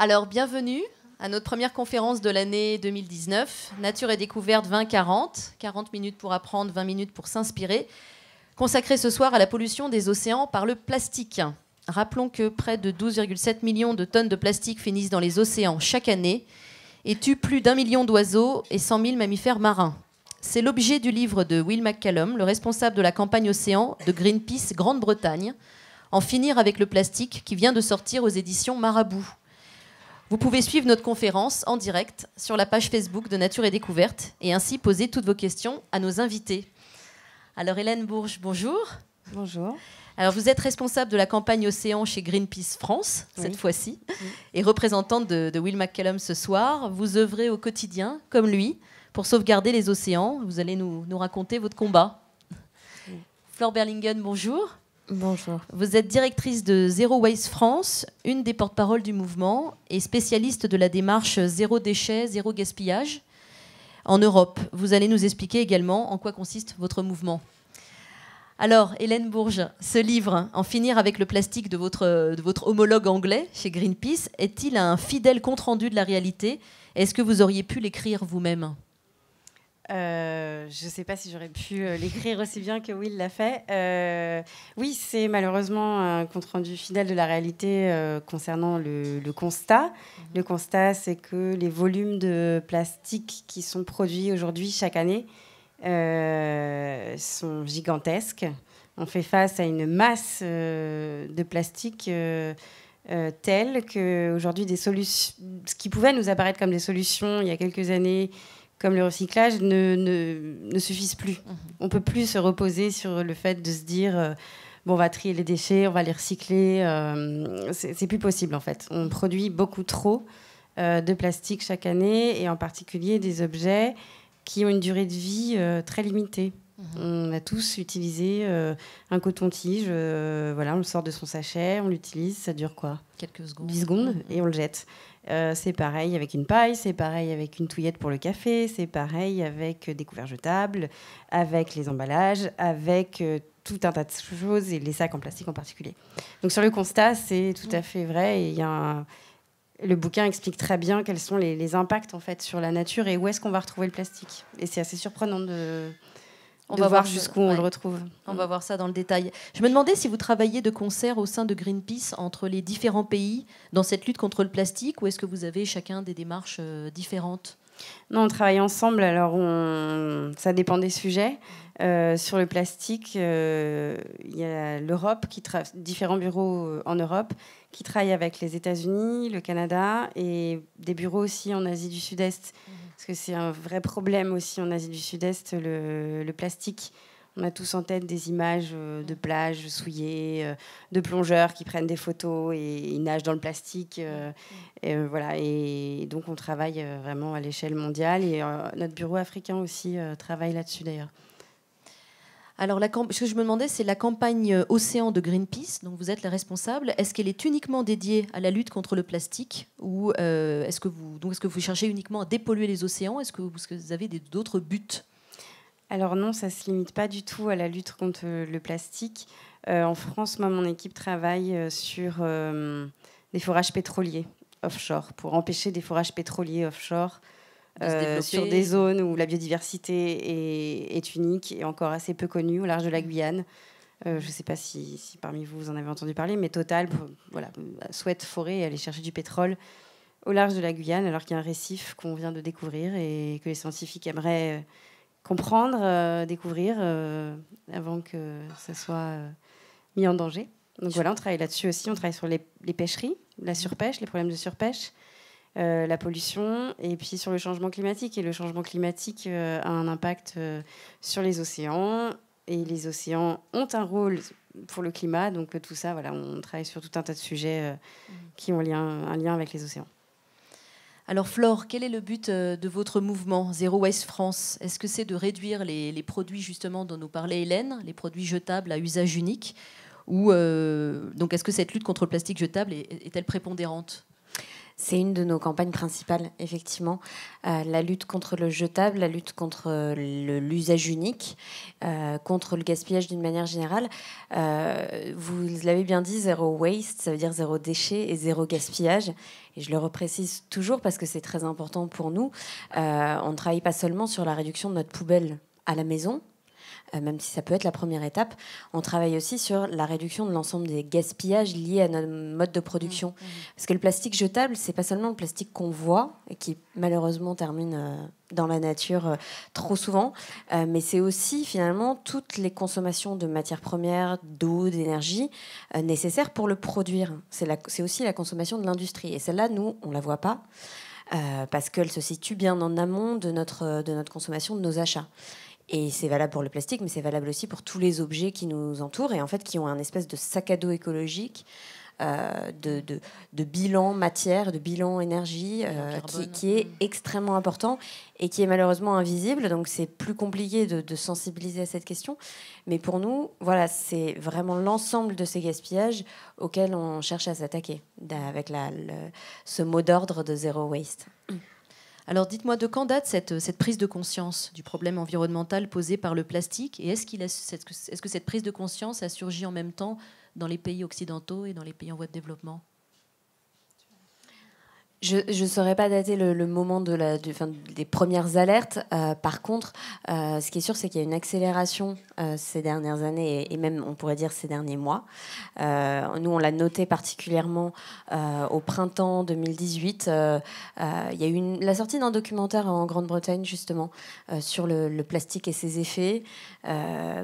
Alors, bienvenue à notre première conférence de l'année 2019, Nature et découverte 2040, 40 minutes pour apprendre, 20 minutes pour s'inspirer, consacrée ce soir à la pollution des océans par le plastique. Rappelons que près de 12,7 millions de tonnes de plastique finissent dans les océans chaque année et tuent plus d'un million d'oiseaux et 100 000 mammifères marins. C'est l'objet du livre de Will McCallum, le responsable de la campagne océan de Greenpeace Grande-Bretagne, En finir avec le plastique, qui vient de sortir aux éditions Marabout. Vous pouvez suivre notre conférence en direct sur la page Facebook de Nature et Découverte et ainsi poser toutes vos questions à nos invités. Alors Hélène Bourges, bonjour. Bonjour. Alors vous êtes responsable de la campagne Océan chez Greenpeace France, cette fois-ci, et représentante de, Will McCallum ce soir. Vous œuvrez au quotidien, comme lui, pour sauvegarder les océans. Vous allez nous, raconter votre combat. Flor Flore Berlingen, bonjour. Bonjour. Vous êtes directrice de Zero Waste France, une des porte-paroles du mouvement et spécialiste de la démarche zéro déchet, zéro gaspillage en Europe. Vous allez nous expliquer également en quoi consiste votre mouvement. Alors, Hélène Bourges, ce livre, En finir avec le plastique de votre, de votre homologue anglais chez Greenpeace, est-il un fidèle compte-rendu de la réalité Est-ce que vous auriez pu l'écrire vous-même euh, je ne sais pas si j'aurais pu euh, l'écrire aussi bien que Will l'a fait. Euh, oui, c'est malheureusement un compte-rendu fidèle de la réalité concernant le, constat. Mhm. Le constat, c'est que les volumes de plastique qui sont produits aujourd'hui chaque année sont gigantesques. On fait face à une masse de plastique. telle qu'aujourd'hui, des solutions, ce qui pouvait nous apparaître comme des solutions il y a quelques années, comme le recyclage, ne, ne, ne suffisent plus. On mhm. On peut plus se reposer sur le fait de se dire euh, bon, on va trier les déchets, on va les recycler. Euh, c'est plus possible en fait. On produit beaucoup trop euh, de plastique chaque année et en particulier des objets qui ont une durée de vie très limitée. Mhm. On a tous utilisé un coton-tige, voilà, on le sort de son sachet, on l'utilise, ça dure quoi Quelques secondes. 10 secondes mhm. et on le jette. Euh, c'est pareil avec une paille, c'est pareil avec une touillette pour le café, c'est pareil avec euh, des couverts jetables, avec les emballages, avec euh, tout un tas de choses et les sacs en plastique en particulier. Donc sur le constat, c'est tout à fait vrai et le bouquin explique très bien quels sont les, les, impacts en fait sur la nature et où est-ce qu'on va retrouver le plastique. Et c'est assez surprenant de, on va voir jusqu'où on le retrouve. On mm. va voir ça dans le détail. Je me demandais si vous travaillez de concert au sein de Greenpeace entre les différents pays dans cette lutte contre le plastique ou est-ce que vous avez chacun des démarches euh, différentes non, on travaille ensemble. Alors, ça dépend des sujets. Euh, sur le plastique, euh, il y a l'Europe, qui différents bureaux euh, en Europe qui travaillent avec les États-Unis, le Canada et des bureaux aussi en Asie du Sud-Est. Mhm. Parce que c'est un vrai problème aussi en Asie du Sud-Est, le plastique on a tous en tête des images euh, de plages souillées, euh, de plongeurs qui prennent des photos et ils nagent dans le plastique. Euh, et voilà. Et donc on travaille vraiment à l'échelle mondiale et notre bureau africain aussi travaille là-dessus d'ailleurs. Alors, la, ce que je me demandais, c'est la campagne Océan de Greenpeace, dont vous êtes la responsable. Est-ce qu'elle est uniquement dédiée à la lutte contre le plastique ou est-ce que vous donc est-ce que vous cherchez uniquement à dépolluer les océans Est-ce que vous, avez d'autres buts alors non, ça ne se limite pas du tout à la lutte contre euh, le plastique. Euh, en France, moi, mon équipe travaille euh, sur des forages pétroliers offshore, pour empêcher des forages pétroliers offshore sur des zones où la biodiversité est, unique et encore assez peu connue, au large de la mm. Guyane. je ne sais pas si, parmi vous vous en avez entendu parler, mais Total souhaite forer et aller chercher du pétrole au large de la Guyane, alors qu'il y a un récif qu'on vient de découvrir et que les scientifiques aimeraient comprendre, euh, découvrir euh, avant que ça soit euh, mis en danger. Donc voilà, on travaille là-dessus aussi. On travaille sur les, pêcheries, la surpêche, les problèmes de surpêche, la pollution, et puis sur le changement climatique. Et le changement climatique a un impact sur les océans, et les océans ont un rôle pour le climat. Donc tout ça, voilà, on travaille sur tout un tas de sujets mmh. qui ont un lien avec les océans. Alors Flore, quel est le but euh, de votre mouvement Zero Waste France Est-ce que c'est de réduire les, produits justement dont nous parlait Hélène, les produits jetables à usage unique Ou euh, donc est-ce que cette lutte contre le plastique jetable est-elle prépondérante c'est une de nos campagnes principales, effectivement. Euh, la lutte contre le jetable, la lutte contre euh, l'usage unique, euh, contre le gaspillage d'une manière générale. vous l'avez bien dit, zéro waste, ça veut dire zéro déchet et zéro gaspillage. Et je le reprécise toujours parce que c'est très important pour nous. on ne travaille pas seulement sur la réduction de notre poubelle à la maison, euh, même si ça peut être la première étape. On travaille aussi sur la réduction de l'ensemble des gaspillages liés à notre mode de production. Mmh, mmh. Parce que le plastique jetable, c'est pas seulement le plastique qu'on voit et qui malheureusement termine euh, dans la nature euh, trop souvent, mais c'est aussi finalement toutes les consommations de matières premières, d'eau, d'énergie nécessaires pour le produire. C'est aussi la consommation de l'industrie. Et celle-là, nous, on la voit pas. parce qu'elle se situe bien en amont de notre, de notre consommation, de nos achats. Et c'est valable pour le plastique, mais c'est valable aussi pour tous les objets qui nous entourent et en fait qui ont un espèce de sac à dos écologique. Euh, de, bilan matière, de bilan énergie, euh, qui, est mm. extrêmement important et qui est malheureusement invisible. Donc c'est plus compliqué de, sensibiliser à cette question. Mais pour nous, voilà, c'est vraiment l'ensemble de ces gaspillages auxquels on cherche à s'attaquer avec la, ce mot d'ordre de zéro waste. Alors dites-moi de quand date euh, cette, prise de conscience du problème environnemental posé par le plastique et est -ce que cette prise de conscience a surgi en même temps dans les pays occidentaux et dans les pays en voie de développement je ne saurais pas dater le, moment de la, des premières alertes. Euh, par contre, euh, ce qui est sûr, c'est qu'il y a une accélération euh, ces dernières années et, même, on pourrait dire, ces derniers mois. nous, on l'a noté particulièrement au printemps 2018. il y a eu la sortie d'un documentaire en Grande-Bretagne, justement, sur le, plastique et ses effets.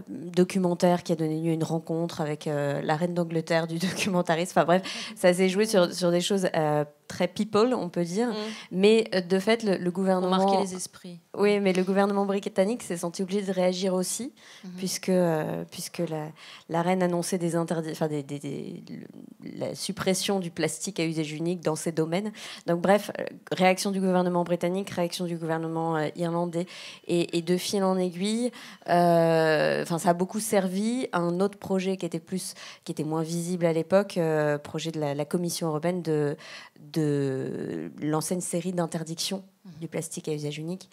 documentaire qui a donné lieu à une rencontre avec la reine d'Angleterre du documentariste. Enfin bref, ça s'est joué sur, sur des choses très people, on peut dire. Mm. Mais euh, de fait, le, gouvernement. Pour marquer les esprits. Oui, mais le gouvernement britannique s'est senti obligé de réagir aussi, mm-hmm. puisque, euh, puisque la, reine annonçait des interdits, enfin, la suppression du plastique à usage unique dans ces domaines. Donc, bref, euh, réaction du gouvernement britannique, réaction du gouvernement irlandais. Et, de fil en aiguille, ça a beaucoup servi un autre projet qui était, plus, qui était moins visible à l'époque, projet de la, Commission européenne de l'ancienne série d'interdiction mhm. du plastique à usage unique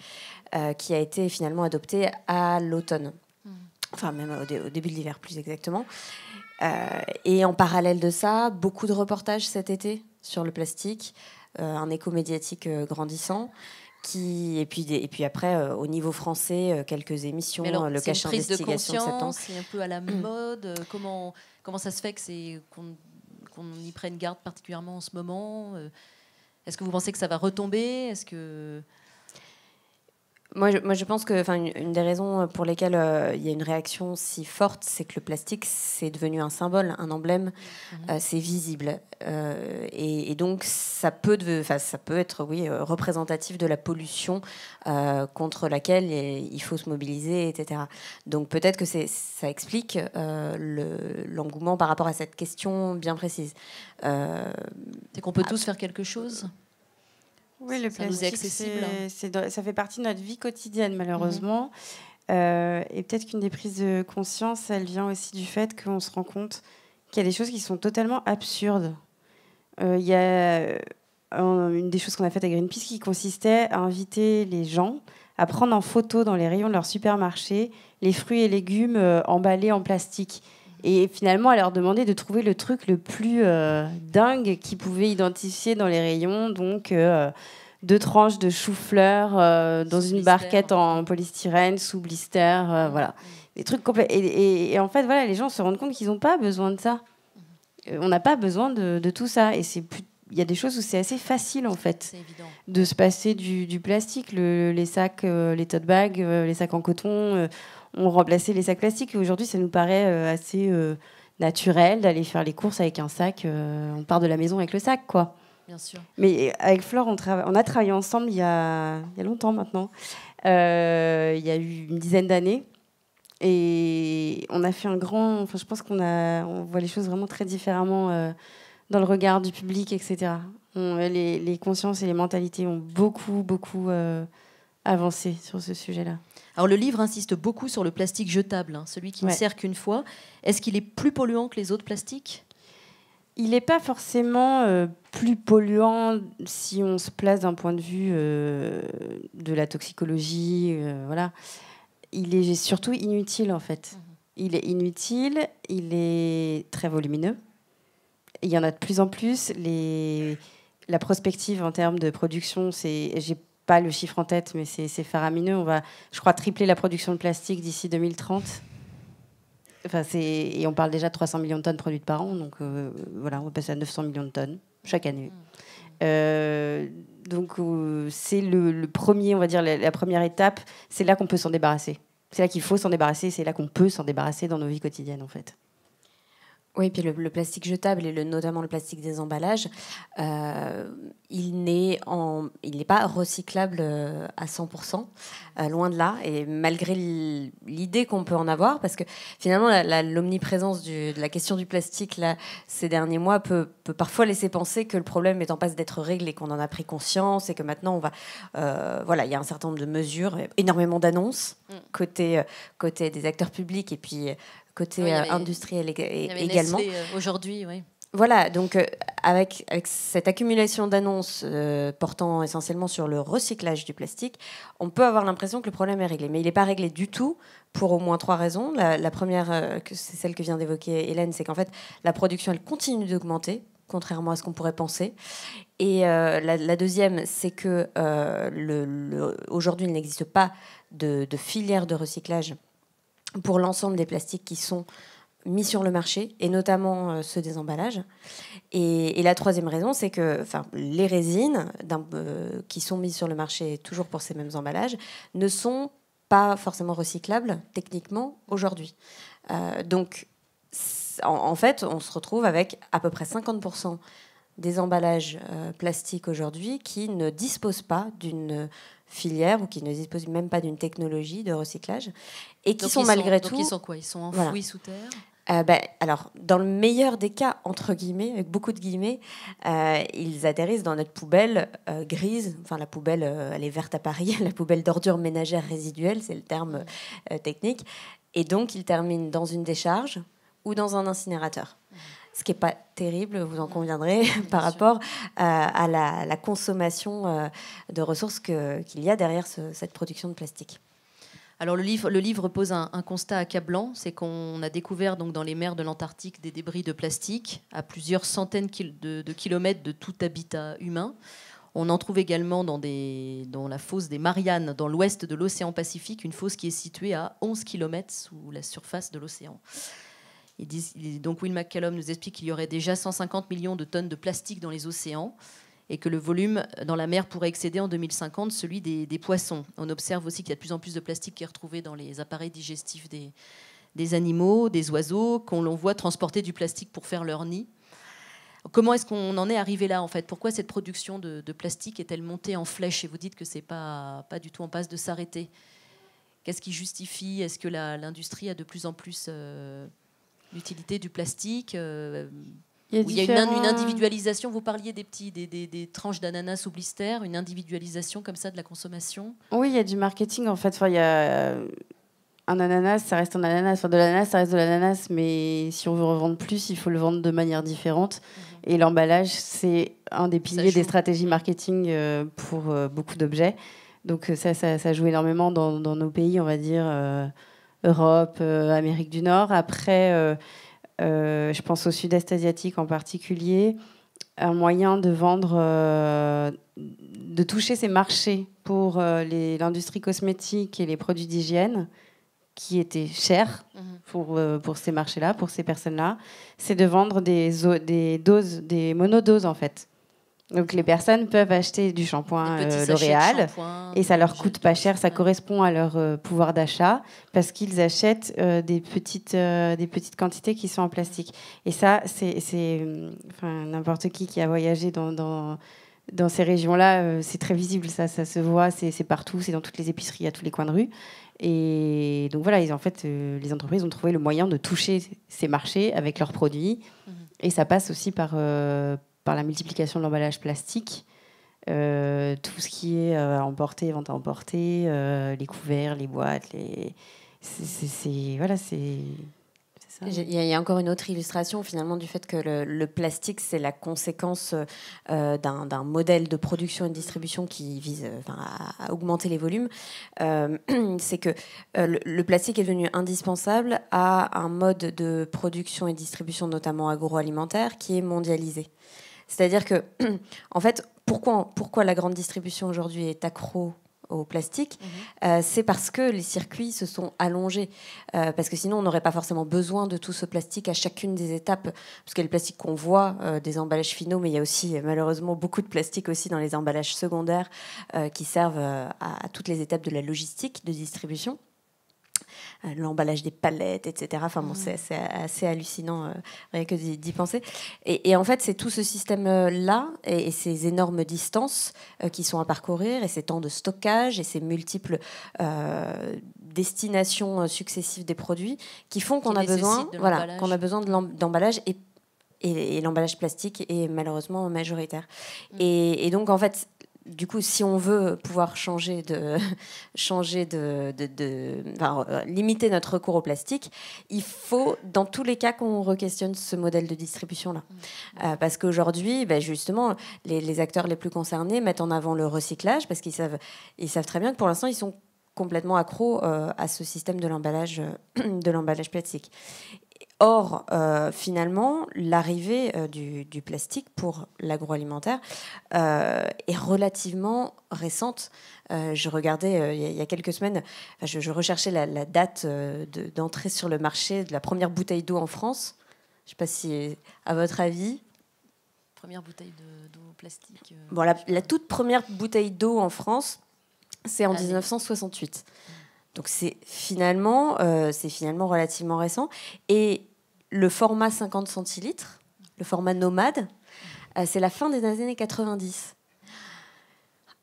euh, qui a été finalement adoptée à l'automne, mhm. enfin même au, début de l'hiver plus exactement. Euh, et en parallèle de ça, beaucoup de reportages cet été sur le plastique, euh, un écho médiatique grandissant. Qui, et, puis et puis après, au niveau français, quelques émissions, le cachet d'investigation de, de C'est un peu à la mode. Comment, comment ça se fait que c'est on y prenne garde particulièrement en ce moment euh, Est-ce que vous pensez que ça va retomber Est-ce que moi je, moi, je, pense que, enfin, une, des raisons euh, pour lesquelles euh, il y a une réaction si forte, c'est que le plastique, c'est devenu un symbole, un emblème, mhm. euh, c'est visible, et, donc ça peut, ça peut être, oui, représentatif de la pollution contre laquelle il faut se mobiliser, etc. Donc peut-être que ça explique l'engouement par rapport à cette question bien précise. c'est qu'on peut ah. tous faire quelque chose. Oui, le plastique, accessible. Hein. ça fait partie de notre vie quotidienne, mhm. malheureusement. Euh, et peut-être qu'une des prises de conscience, elle vient aussi du fait qu'on se rend compte qu'il y a des choses qui sont totalement absurdes. Euh, il y a euh, une des choses qu'on a faites à Greenpeace qui consistait à inviter les gens à prendre en photo dans les rayons de leur supermarché les fruits et légumes emballés en plastique et finalement à leur demander de trouver le truc le plus euh, dingue qu'ils pouvaient identifier dans les rayons. Donc euh, deux tranches de chou-fleur euh, dans une barquette en polystyrène sous blister, mm. voilà. Des trucs complets. Et, en fait, voilà, les gens se rendent compte qu'ils n'ont pas besoin de ça. On n'a pas besoin de, tout ça. Et c'est plus il y a des choses où c'est assez facile en fait de se passer du, plastique, les sacs, les tote bags, les sacs en coton on remplaçait les sacs plastiques. Et aujourd'hui, ça nous paraît euh, assez euh, naturel d'aller faire les courses avec un sac. Euh, on part de la maison avec le sac, quoi. Bien sûr. Mais avec Flore, on, a travaillé ensemble il y a, longtemps maintenant. il y a eu une dizaine d'années. Et on a fait un grand. Enfin, je pense qu'on on voit les choses vraiment très différemment dans le regard du public, etc. les, consciences et les mentalités ont beaucoup, beaucoup avancé sur ce sujet-là. Alors le livre insiste beaucoup sur le plastique jetable, hein, celui qui ne sert qu'une fois. Est-ce qu'il est plus polluant que les autres plastiques Il n'est pas forcément euh, plus polluant si on se place d'un point de vue euh, de la toxicologie. Euh, voilà. Il est surtout inutile en fait. Mhm. Il est inutile, il est très volumineux. Il y en a de plus en plus. Les... La prospective en termes de production, c'est pas le chiffre en tête, mais c'est faramineux. On va, je crois, tripler la production de plastique d'ici 2030. Enfin, et on parle déjà de 300 millions de tonnes produites par an, donc euh, voilà, on va passer à 900 millions de tonnes chaque année. Mmh. Euh, donc euh, c'est le, premier, on va dire, la première étape. C'est là qu'on peut s'en débarrasser. C'est là qu'il faut s'en débarrasser. C'est là qu'on peut s'en débarrasser dans nos vies quotidiennes, en fait. Oui, puis le, plastique jetable et notamment le plastique des emballages, euh, il n'est pas recyclable euh, à 100%, euh, loin de là. Et malgré l'idée qu'on peut en avoir, parce que finalement, l'omniprésence de la question du plastique là, ces derniers mois peut, parfois laisser penser que le problème est en passe d'être réglé, qu'on en a pris conscience et que maintenant on va. voilà, il y a un certain nombre de mesures, énormément d'annonces mm. côté, côté des acteurs publics et puis côté industriel également. Aujourd'hui, oui. Voilà, donc euh, avec, cette accumulation d'annonces euh, portant essentiellement sur le recyclage du plastique, on peut avoir l'impression que le problème est réglé. Mais il n'est pas réglé du tout pour au moins trois raisons. La, première, euh, c'est celle que vient d'évoquer Hélène, c'est qu'en fait, la production, elle continue d'augmenter, contrairement à ce qu'on pourrait penser. Et la, deuxième, c'est que aujourd'hui, il n'existe pas de, de filière de recyclage pour l'ensemble des plastiques qui sont mis sur le marché, et notamment euh, ceux des emballages. Et, la troisième raison, c'est que les résines euh, qui sont mises sur le marché toujours pour ces mêmes emballages ne sont pas forcément recyclables techniquement aujourd'hui. Euh, donc, en, fait, on se retrouve avec à peu près 50% des emballages plastiques aujourd'hui qui ne disposent pas d'une Filières ou qui ne disposent même pas d'une technologie de recyclage et qui sont malgré tout. Qui ils sont quoi Ils sont enfouis sous terre euh, ben, alors, dans le meilleur des cas, entre guillemets, avec beaucoup de guillemets, euh, ils atterrissent dans notre poubelle euh, grise. Enfin, la poubelle, elle est verte à Paris, la poubelle d'ordures ménagères résiduelles, c'est le terme technique. Et donc, ils terminent dans une décharge ou dans un incinérateur. Mmh ce qui n'est pas terrible, vous en mm. conviendrez, par rapport euh, à, la, consommation euh, de ressources qu'il y a derrière cette production de plastique. Alors le livre, pose un, constat accablant, c'est qu'on a découvert donc dans les mers de l'Antarctique des débris de plastique à plusieurs centaines de, kilomètres de tout habitat humain. On en trouve également dans, dans, la fosse des Mariannes, dans l'ouest de l'océan Pacifique, une fosse qui est située à 11 km sous la surface de l'océan donc Will McCallum nous explique qu'il y aurait déjà 150 millions de tonnes de plastique dans les océans et que le volume dans la mer pourrait excéder en 2050 celui des, poissons. On observe aussi qu'il y a de plus en plus de plastique qui est retrouvé dans les appareils digestifs des, animaux, des oiseaux, qu'on l'on voit transporter du plastique pour faire leur nid. Comment est-ce qu'on en est arrivé là en fait Pourquoi cette production de, plastique est-elle montée en flèche Et vous dites que c'est pas pas du tout en passe de s'arrêter. Qu'est-ce qui justifie Est-ce que l'industrie a de plus en plus euh, l'utilité du plastique. Euh, il y a, une, individualisation, vous parliez des, petits, des, des, tranches d'ananas ou blister, une individualisation comme ça de la consommation Oui, il y a du marketing en fait. Enfin, il y a euh, un ananas, ça reste un ananas. Enfin, de l'ananas, ça reste de l'ananas, mais si on veut revendre plus, il faut le vendre de manière différente. Mhm. Et l'emballage, c'est un des piliers des stratégies marketing euh, pour beaucoup d'objets. Donc ça, ça, joue énormément dans, dans, nos pays, on va dire. Europe, euh, Amérique du Nord. Après, euh, euh, je pense au sud-est asiatique en particulier, un moyen de vendre, de toucher ces marchés pour l'industrie cosmétique et les produits d'hygiène qui étaient chers mhm. pour, pour ces marchés-là, pour ces personnes-là, c'est de vendre des, des doses, des monodoses en fait. Donc les personnes peuvent acheter du shampoing euh, L'Oréal et ça leur coûte pas cher, ça correspond à leur euh, pouvoir d'achat parce qu'ils achètent euh, des petites des petites quantités qui sont en plastique. Et ça c'est, enfin, n'importe qui qui a voyagé dans, dans, ces régions-là, c'est très visible, ça, ça se voit, c'est, partout, c'est dans toutes les épiceries, à tous les coins de rue. Et donc voilà, ils, en fait, les entreprises ont trouvé le moyen de toucher ces marchés avec leurs produits. Mhm. Et ça passe aussi par, par la multiplication de l'emballage plastique, euh, tout ce qui est euh, emporté, vente à emporter, euh, les couverts, les boîtes, les... c'est voilà, c'est il y, a encore une autre illustration finalement du fait que le, plastique, c'est la conséquence d'un modèle de production et de distribution qui vise à, augmenter les volumes. c'est que le, plastique est devenu indispensable à un mode de production et distribution, notamment agroalimentaire, qui est mondialisé. C'est-à-dire que, en fait, pourquoi, la grande distribution aujourd'hui est accro au plastique, mhm. euh, c'est parce que les circuits se sont allongés. Euh, parce que sinon, on n'aurait pas forcément besoin de tout ce plastique à chacune des étapes. Parce qu'il y a le plastique qu'on voit, euh, des emballages finaux, mais il y a aussi malheureusement beaucoup de plastique aussi dans les emballages secondaires qui servent à, toutes les étapes de la logistique de distribution. Euh, l'emballage des palettes, etc. Enfin bon, mm. c'est assez hallucinant, euh, rien que d'y penser. Et, en fait, c'est tout ce système-là et, ces énormes distances euh, qui sont à parcourir et ces temps de stockage et ces multiples destinations successives des produits qui font qu'on a, besoin, voilà, qu'on a besoin d'emballage de et et, l'emballage plastique est malheureusement majoritaire. Mm. et, donc, en fait, du coup, si on veut pouvoir changer de, changer de, euh, limiter notre recours au plastique, il faut, dans tous les cas, qu'on re-questionne ce modèle de distribution-là. Mm. Euh, parce qu'aujourd'hui, ben, justement, les, acteurs les plus concernés mettent en avant le recyclage parce qu'ils savent, ils savent très bien que pour l'instant, ils sont complètement accros euh, à ce système de l'emballage, de l'emballage plastique. Or, euh, finalement, l'arrivée euh, du, plastique pour l'agroalimentaire euh, est relativement récente. je regardais il y, a quelques semaines, je, recherchais la, date d'entrée sur le marché de la première bouteille d'eau en France. Je ne sais pas si, à votre avis. Première bouteille d'eau plastique. Bon, la, toute première bouteille d'eau en France, c'est en 1968. Mm. Donc c'est finalement, c'est finalement relativement récent. Et le format 50 centilitres, le format nomade, euh, c'est la fin des années 90.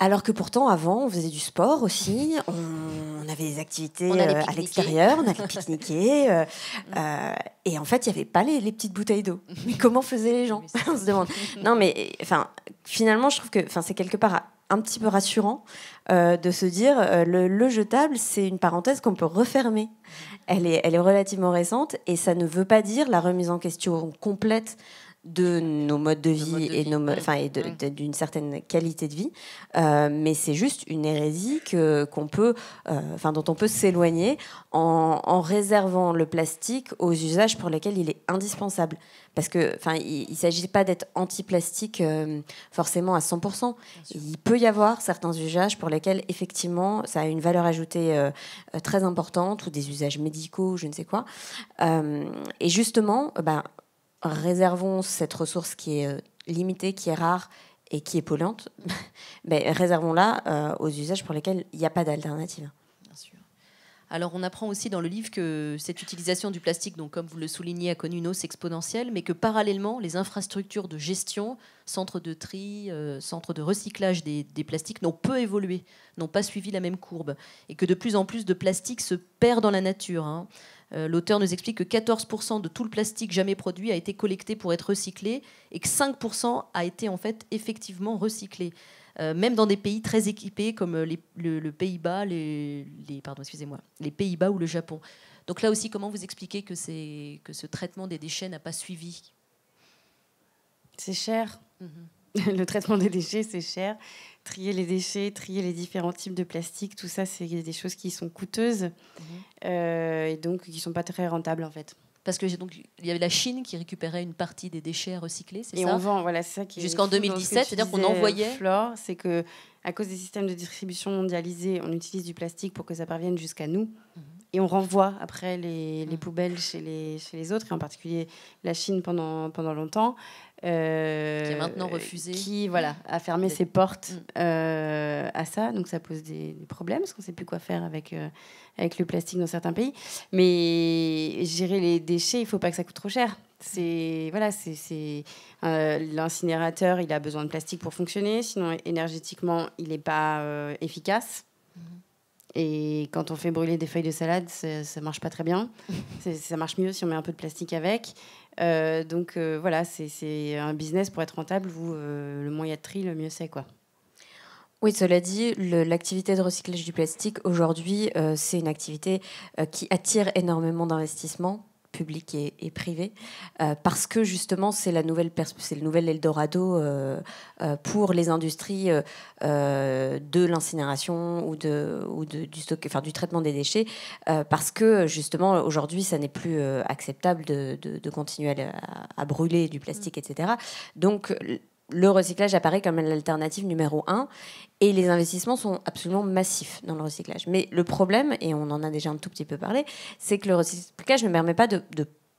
Alors que pourtant, avant, on faisait du sport aussi, on, avait des activités euh, à l'extérieur, on allait pique-niquer. Euh, mm. euh, et en fait, il n'y avait pas les, petites bouteilles d'eau. Mm. Mais comment faisaient les gens On se demande. Non, mais enfin, finalement, je trouve que c'est quelque part un petit peu rassurant de se dire le, le jetable, c'est une parenthèse qu'on peut refermer. Mm. Elle est, elle est relativement récente et ça ne veut pas dire la remise en question complète de nos modes de vie, et, Nos, d'une certaine qualité de vie. Euh, mais c'est juste une hérésie qu'on peut, euh, enfin, dont on peut s'éloigner en, réservant le plastique aux usages pour lesquels il est indispensable. Parce que, enfin, il ne s'agit pas d'être anti-plastique euh, forcément à 100%. Il peut y avoir certains usages pour lesquels, effectivement, ça a une valeur ajoutée très importante ou des usages médicaux, je ne sais quoi. et justement, bah, réservons cette ressource qui est euh, limitée, qui est rare et qui est polluante, mais réservons-la euh, aux usages pour lesquels il n'y a pas d'alternative. Alors on apprend aussi dans le livre que cette utilisation du plastique, donc comme vous le soulignez, a connu une hausse exponentielle, mais que parallèlement, les infrastructures de gestion, centres de tri, euh, centres de recyclage des, plastiques n'ont peu évolué, n'ont pas suivi la même courbe, et que de plus en plus de plastiques se perd dans la nature. Hein. Euh, l'auteur nous explique que 14% de tout le plastique jamais produit a été collecté pour être recyclé et que 5% a été en fait effectivement recyclé. Euh, même dans des pays très équipés comme euh, les, Pays-Bas, les, pardon, excusez-moi, les Pays-Bas ou le Japon. Donc là aussi, comment vous expliquez que, ce traitement des déchets n'a pas suivi C'est cher. Mhm. le traitement des déchets, c'est cher. Trier les déchets, trier les différents types de plastique, tout ça, c'est des choses qui sont coûteuses mhm. euh, et donc qui ne sont pas très rentables en fait. Parce que donc il y avait la Chine qui récupérait une partie des déchets recyclés, c'est ça Et on vend, voilà, c'est ça qui jusqu'en 2017, c'est-à-dire qu'on envoyait. Flore, c'est que à cause des systèmes de distribution mondialisés, on utilise du plastique pour que ça parvienne jusqu'à nous. Mhm. et on renvoie après les, mhm. poubelles chez les, chez les, autres, et en particulier la Chine pendant, pendant longtemps qui est euh, maintenant refusé. Qui voilà, a fermé ses portes mm. euh, à ça. Donc ça pose des, problèmes parce qu'on ne sait plus quoi faire avec, euh, avec le plastique dans certains pays. Mais gérer les déchets, il ne faut pas que ça coûte trop cher. C'est voilà, c'est l'incinérateur, il a besoin de plastique pour fonctionner. Sinon, énergétiquement, il n'est pas efficace. Mm-hmm. Et quand on fait brûler des feuilles de salade, ça, ne marche pas très bien. ça marche mieux si on met un peu de plastique avec. Euh, donc euh, voilà, c'est un business pour être rentable où euh, le moins il y a de tri, le mieux c'est quoi. Oui, cela dit, l'activité de recyclage du plastique aujourd'hui, c'est une activité qui attire énormément d'investissements public et, privé, euh, parce que justement c'est la nouvelle c'est le nouvel Eldorado euh, euh, pour les industries de l'incinération ou de ou de, du du traitement des déchets, parce que justement aujourd'hui ça n'est plus acceptable de, de, continuer à, à, brûler du plastique, etc. Donc le recyclage apparaît comme l'alternative numéro un et les investissements sont absolument massifs dans le recyclage. Mais le problème, et on en a déjà un tout petit peu parlé, c'est que le recyclage ne permet pas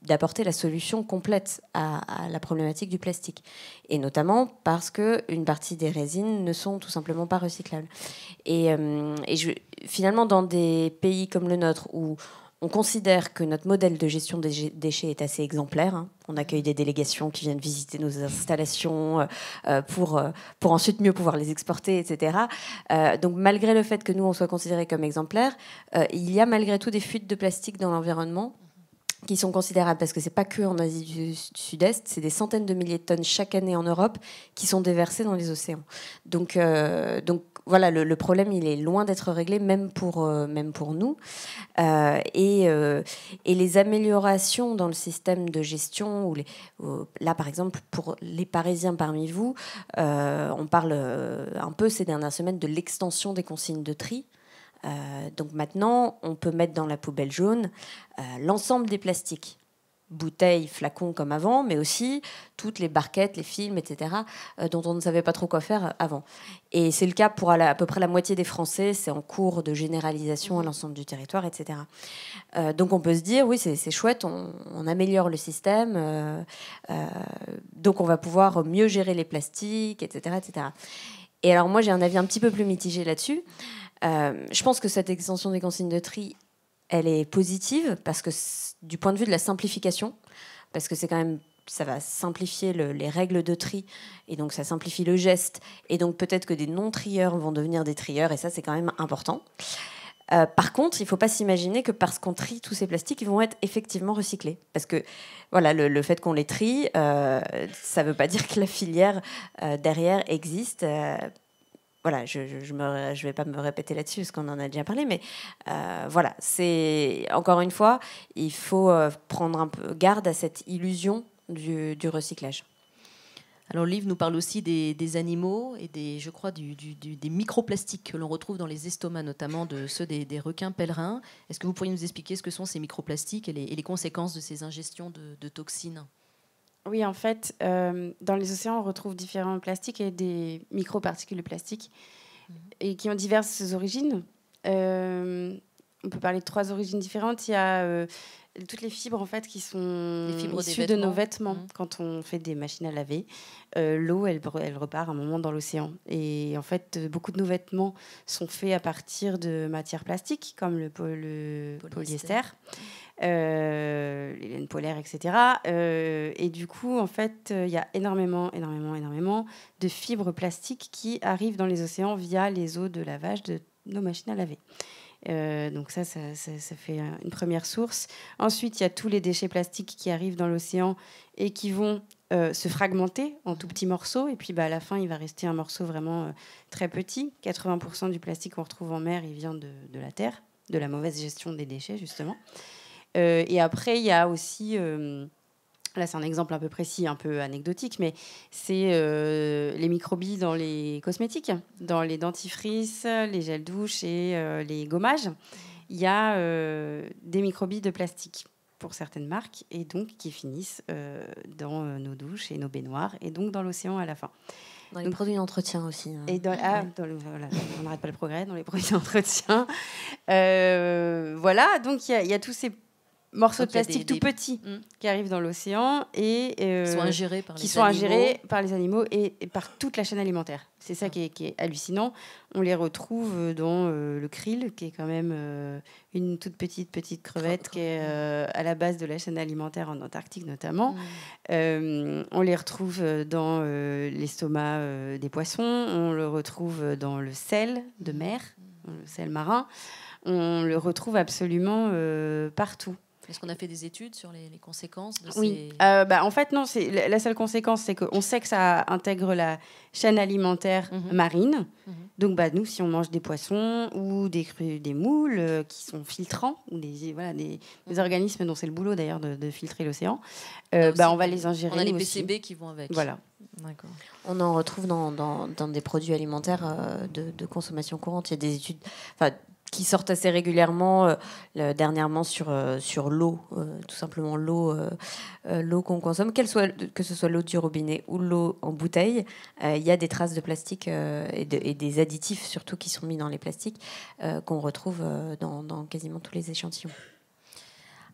d'apporter la solution complète à, la problématique du plastique. Et notamment parce qu'une partie des résines ne sont tout simplement pas recyclables. Et, euh, finalement, dans des pays comme le nôtre, où on considère que notre modèle de gestion des déchets est assez exemplaire. Hein. On accueille des délégations qui viennent visiter nos installations euh, euh, pour, euh, pour ensuite mieux pouvoir les exporter, etc. donc malgré le fait que nous, on soit considérés comme exemplaires, il y a malgré tout des fuites de plastique dans l'environnement qui sont considérables parce que c'est pas que en Asie du Sud-Est, c'est des centaines de milliers de tonnes chaque année en Europe qui sont déversées dans les océans. Donc, donc voilà, le, problème, il est loin d'être réglé, même pour, euh, même pour nous. Euh, euh, et, les améliorations dans le système de gestion, là, par exemple, pour les Parisiens parmi vous, on parle un peu ces dernières semaines de l'extension des consignes de tri. donc maintenant, on peut mettre dans la poubelle jaune l'ensemble des plastiques bouteilles, flacons comme avant, mais aussi toutes les barquettes, les films, etc., euh, dont on ne savait pas trop quoi faire euh, avant. Et c'est le cas pour à, peu près la moitié des Français, c'est en cours de généralisation à mmh. l'ensemble du territoire, etc. Euh, donc on peut se dire, oui, c'est chouette, on, améliore le système, donc on va pouvoir mieux gérer les plastiques, etc. etc. Et alors moi, j'ai un avis un petit peu plus mitigé là-dessus. je pense que cette extension des consignes de tri elle est positive parce que du point de vue de la simplification, parce que c'est quand même ça va simplifier les règles de tri et donc ça simplifie le geste et donc peut-être que des non-trieurs vont devenir des trieurs et ça c'est quand même important. Euh, par contre, il ne faut pas s'imaginer que parce qu'on trie tous ces plastiques, ils vont être effectivement recyclés. Parce que voilà, le, fait qu'on les trie, euh, ça ne veut pas dire que la filière euh, derrière existe voilà, je ne vais pas me répéter là-dessus parce qu'on en a déjà parlé, mais euh, voilà, c'est encore une fois, il faut euh, prendre un peu garde à cette illusion du, recyclage. Alors le livre nous parle aussi des, animaux et des, je crois, des microplastiques que l'on retrouve dans les estomacs, notamment de ceux des, requins pèlerins. Est-ce que vous pourriez nous expliquer ce que sont ces microplastiques et les, conséquences de ces ingestions de toxines oui, en fait, euh, dans les océans, on retrouve différents plastiques et des microparticules de mhm. et qui ont diverses origines. Euh, on peut parler de trois origines différentes. Il y a euh, toutes les fibres en fait qui sont issues de nos vêtements mmh. quand on fait des machines à laver euh, l'eau elle, elle, repart un moment dans l'océan et en fait euh, beaucoup de nos vêtements sont faits à partir de matières plastiques comme le, polyester, euh, les laines polaires etc et du coup en fait il y a énormément énormément énormément de fibres plastiques qui arrivent dans les océans via les eaux de lavage de nos machines à laver euh, donc ça ça, fait euh, une première source. Ensuite, il y a tous les déchets plastiques qui arrivent dans l'océan et qui vont euh, se fragmenter en tout petits morceaux. Et puis bah, à la fin, il va rester un morceau vraiment très petit. 80% du plastique qu'on retrouve en mer, il vient de, de, la terre, de la mauvaise gestion des déchets, justement. et après, il y a aussi... Là, c'est un exemple un peu précis, un peu anecdotique, mais c'est euh, les microbies dans les cosmétiques, dans les dentifrices, les gels douches et euh, les gommages. Il y a euh, des microbies de plastique pour certaines marques et donc qui finissent dans nos douches et nos baignoires et donc dans l'océan à la fin. Dans les produits d'entretien aussi. Hein. Et ah, on n'arrête pas le progrès dans les produits d'entretien. voilà, donc il y, y, a tous ces morceaux de plastique tout petits hmm. qui arrivent dans l'océan et euh, qui sont ingérés, par les, animaux et, par toute la chaîne alimentaire. C'est ça hmm. qui, est, hallucinant. On les retrouve euh, dans euh, le krill, qui est quand même une toute petite petite crevette qui est à la base de la chaîne alimentaire en Antarctique notamment. Hmm. on les retrouve dans l'estomac des poissons. On le retrouve dans le sel de mer, le sel marin. On le retrouve absolument partout. Est-ce qu'on a fait des études sur les, conséquences Oui. Euh, bah, en fait, non. La, seule conséquence, c'est qu'on sait que ça intègre la chaîne alimentaire mhm. marine. Mhm. Donc, bah, nous, si on mange des poissons ou des, des moules euh, qui sont filtrants, ou des, mhm. organismes dont c'est le boulot d'ailleurs de, filtrer l'océan, euh, ah, bah, on va les ingérer. On a les PCB qui vont avec. Voilà. On en retrouve dans, des produits alimentaires de, consommation courante. Il y a des études, qui sortent assez régulièrement, euh, dernièrement sur, euh, sur l'eau, euh, tout simplement l'eau l'eau qu'on consomme, soit, que ce soit l'eau du robinet ou l'eau en bouteille, il y a des traces de plastique et, des additifs surtout qui sont mis dans les plastiques qu'on retrouve dans, quasiment tous les échantillons.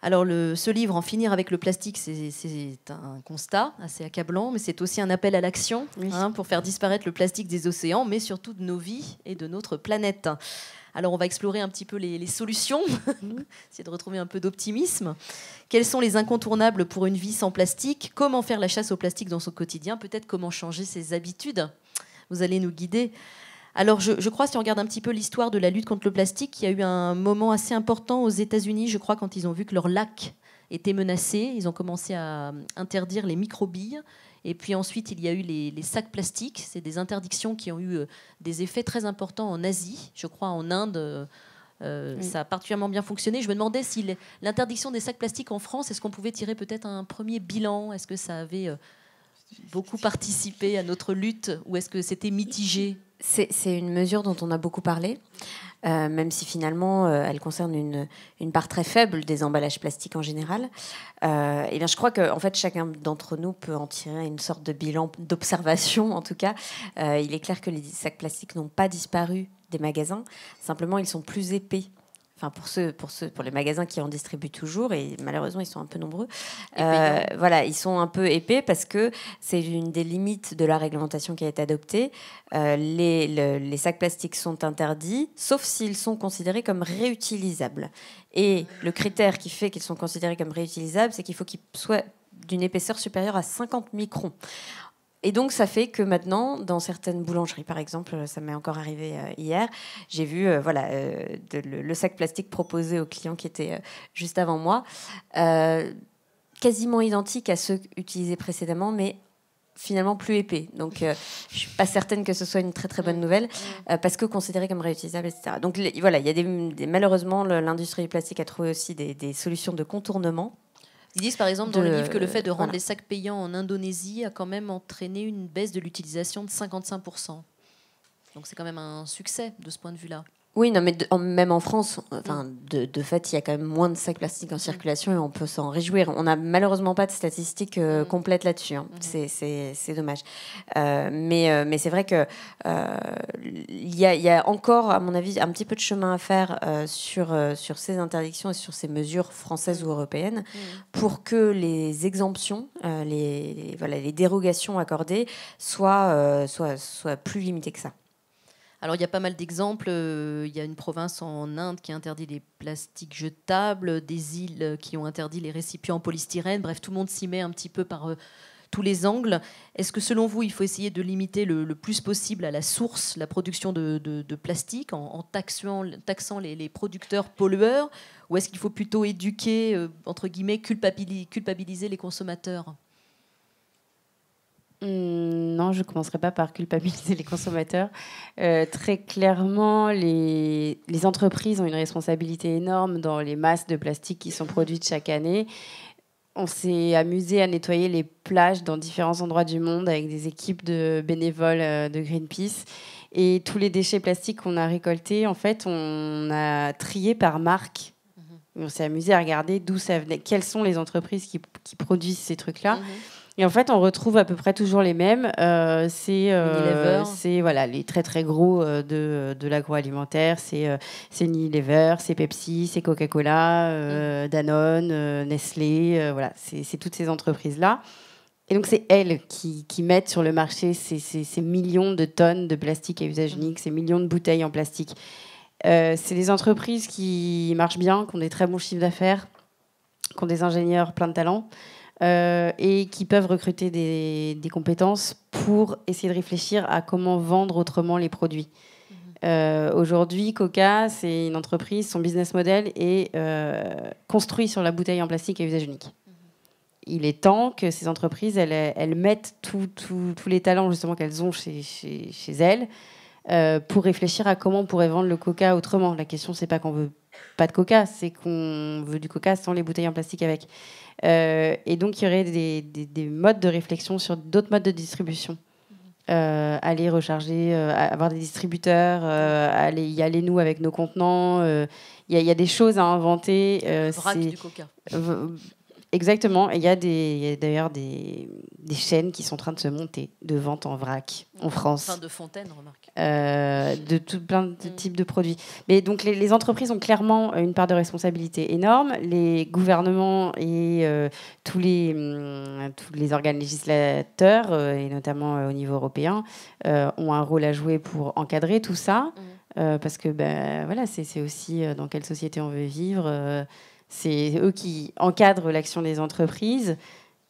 Alors ce livre, En finir avec le plastique, c'est un constat assez accablant, mais c'est aussi un appel à l'action hein, pour faire disparaître le plastique des océans, mais surtout de nos vies et de notre planète. Alors on va explorer un petit peu les, solutions, mhm. essayer de retrouver un peu d'optimisme. Quels sont les incontournables pour une vie sans plastique Comment faire la chasse au plastique dans son quotidien Peut-être comment changer ses habitudes Vous allez nous guider. Alors, je, je, crois, si on regarde un petit peu l'histoire de la lutte contre le plastique, il y a eu un moment assez important aux États-Unis, je crois, quand ils ont vu que leur lac était menacé. Ils ont commencé à euh, interdire les microbilles, et puis ensuite, il y a eu les, sacs plastiques. C'est des interdictions qui ont eu euh, des effets très importants en Asie, je crois en Inde. Euh, euh, ça a particulièrement bien fonctionné. Je me demandais si l'interdiction des sacs plastiques en France, est-ce qu'on pouvait tirer peut-être un premier bilan Est-ce que ça avait beaucoup participé à notre lutte ou est-ce que c'était mitigé C'est une mesure dont on a beaucoup parlé. Euh, même si finalement euh, elle concerne une, part très faible des emballages plastiques en général. et euh, eh bien, je crois que fait, chacun d'entre nous peut en tirer une sorte de bilan d'observation, en tout cas. il est clair que les sacs plastiques n'ont pas disparu des magasins, simplement ils sont plus épais Enfin, pour ceux, pour ceux, pour les magasins qui en distribuent toujours, et malheureusement ils sont un peu nombreux. Euh, voilà, ils sont un peu épais parce que c'est une des limites de la réglementation qui a été adoptée. Euh, les, les sacs plastiques sont interdits, sauf s'ils sont considérés comme réutilisables. Et le critère qui fait qu'ils sont considérés comme réutilisables, c'est qu'il faut qu'ils soient d'une épaisseur supérieure à 50 microns. Et donc, ça fait que maintenant, dans certaines boulangeries, par exemple, ça m'est encore arrivé euh, hier, j'ai vu euh, voilà, euh, le, sac plastique proposé aux clients qui étaient juste avant moi, quasiment identique à ceux utilisés précédemment, mais finalement plus épais. Donc, je ne suis pas certaine que ce soit une très très bonne mm. nouvelle, mm. parce que considéré comme réutilisable, etc. Donc, voilà, y a des, malheureusement, l'industrie du plastique a trouvé aussi des solutions de contournement ils disent par exemple dans le livre que le fait de euh, rendre les sacs payants en Indonésie a quand même entraîné une baisse de l'utilisation de 55%. Donc c'est quand même un succès de ce point de vue-là. Oui, non, mais même en France, mm. enfin, de, fait, il y a quand même moins de sacs plastiques en circulation et on peut s'en réjouir. On n'a malheureusement pas de statistiques euh, mm. complètes là-dessus. Hein. Mm. C'est dommage. Euh, mais euh, mais c'est vrai que il y, a, encore, à mon avis, un petit peu de chemin à faire sur, sur ces interdictions et sur ces mesures françaises ou européennes pour que les exemptions, les, voilà, les dérogations accordées soient, soient, soient plus limitées que ça. Alors il y a pas mal d'exemples. Euh, il y a une province en Inde qui interdit les plastiques jetables, des îles qui ont interdit les récipients en polystyrène. Bref, tout le monde s'y met un petit peu par euh, tous les angles. Est-ce que selon vous, il faut essayer de limiter le, plus possible à la source la production de, plastique en, taxant, taxant les, producteurs pollueurs Ou est-ce qu'il faut plutôt éduquer, euh, entre guillemets, culpabiliser les consommateurs Hmm, non, je ne commencerai pas par culpabiliser les consommateurs. Euh, très clairement, les, entreprises ont une responsabilité énorme dans les masses de plastique qui sont produites chaque année. On s'est amusé à nettoyer les plages dans différents endroits du monde avec des équipes de bénévoles euh, de Greenpeace. Et tous les déchets plastiques qu'on a récoltés, en fait, on a trié par marque. Mhm. On s'est amusé à regarder d'où ça venait, quelles sont les entreprises qui, produisent ces trucs-là. Mhm. Et en fait, on retrouve à peu près toujours les mêmes. Euh, euh, c'est voilà les très très gros euh, de, l'agroalimentaire. C'est Nilever, c'est c'est Pepsi, c'est Coca-Cola, mm. Danone, Nestlé. voilà, c'est toutes ces entreprises là. Et donc c'est elles qui, mettent sur le marché ces, millions de tonnes de plastique à usage mm. unique, ces millions de bouteilles en plastique. c'est des entreprises qui marchent bien, qui ont des très bons chiffres d'affaires, qui ont des ingénieurs pleins de talents. Euh, et qui peuvent recruter des, compétences pour essayer de réfléchir à comment vendre autrement les produits. Euh, aujourd'hui, Coca, c'est une entreprise, son business model est euh, construit sur la bouteille en plastique à usage unique. Il est temps que ces entreprises, elles, mettent tous les talents justement qu'elles ont chez, chez elles pour réfléchir à comment on pourrait vendre le Coca autrement. La question, c'est pas qu'on veut pas de Coca, c'est qu'on veut du Coca sans les bouteilles en plastique avec. Euh, et donc, il y aurait des, modes de réflexion sur d'autres modes de distribution. Mhm. Euh, aller recharger, euh, avoir des distributeurs, aller y aller nous avec nos contenants. Il y, a des choses à inventer. vrac du coca. Exactement. Il y a, d'ailleurs des, chaînes qui sont en train de se monter de vente en vrac en France. Enfin, de fontaines, remarque. Euh, de tout plein de mm. types de produits. Mais donc, les, entreprises ont clairement une part de responsabilité énorme. Les gouvernements et euh, tous, les, mm, tous les organes législateurs, euh, et notamment au niveau européen, ont un rôle à jouer pour encadrer tout ça. Mm. parce que, ben voilà, c'est, aussi dans quelle société on veut vivre c'est eux qui encadrent l'action des entreprises.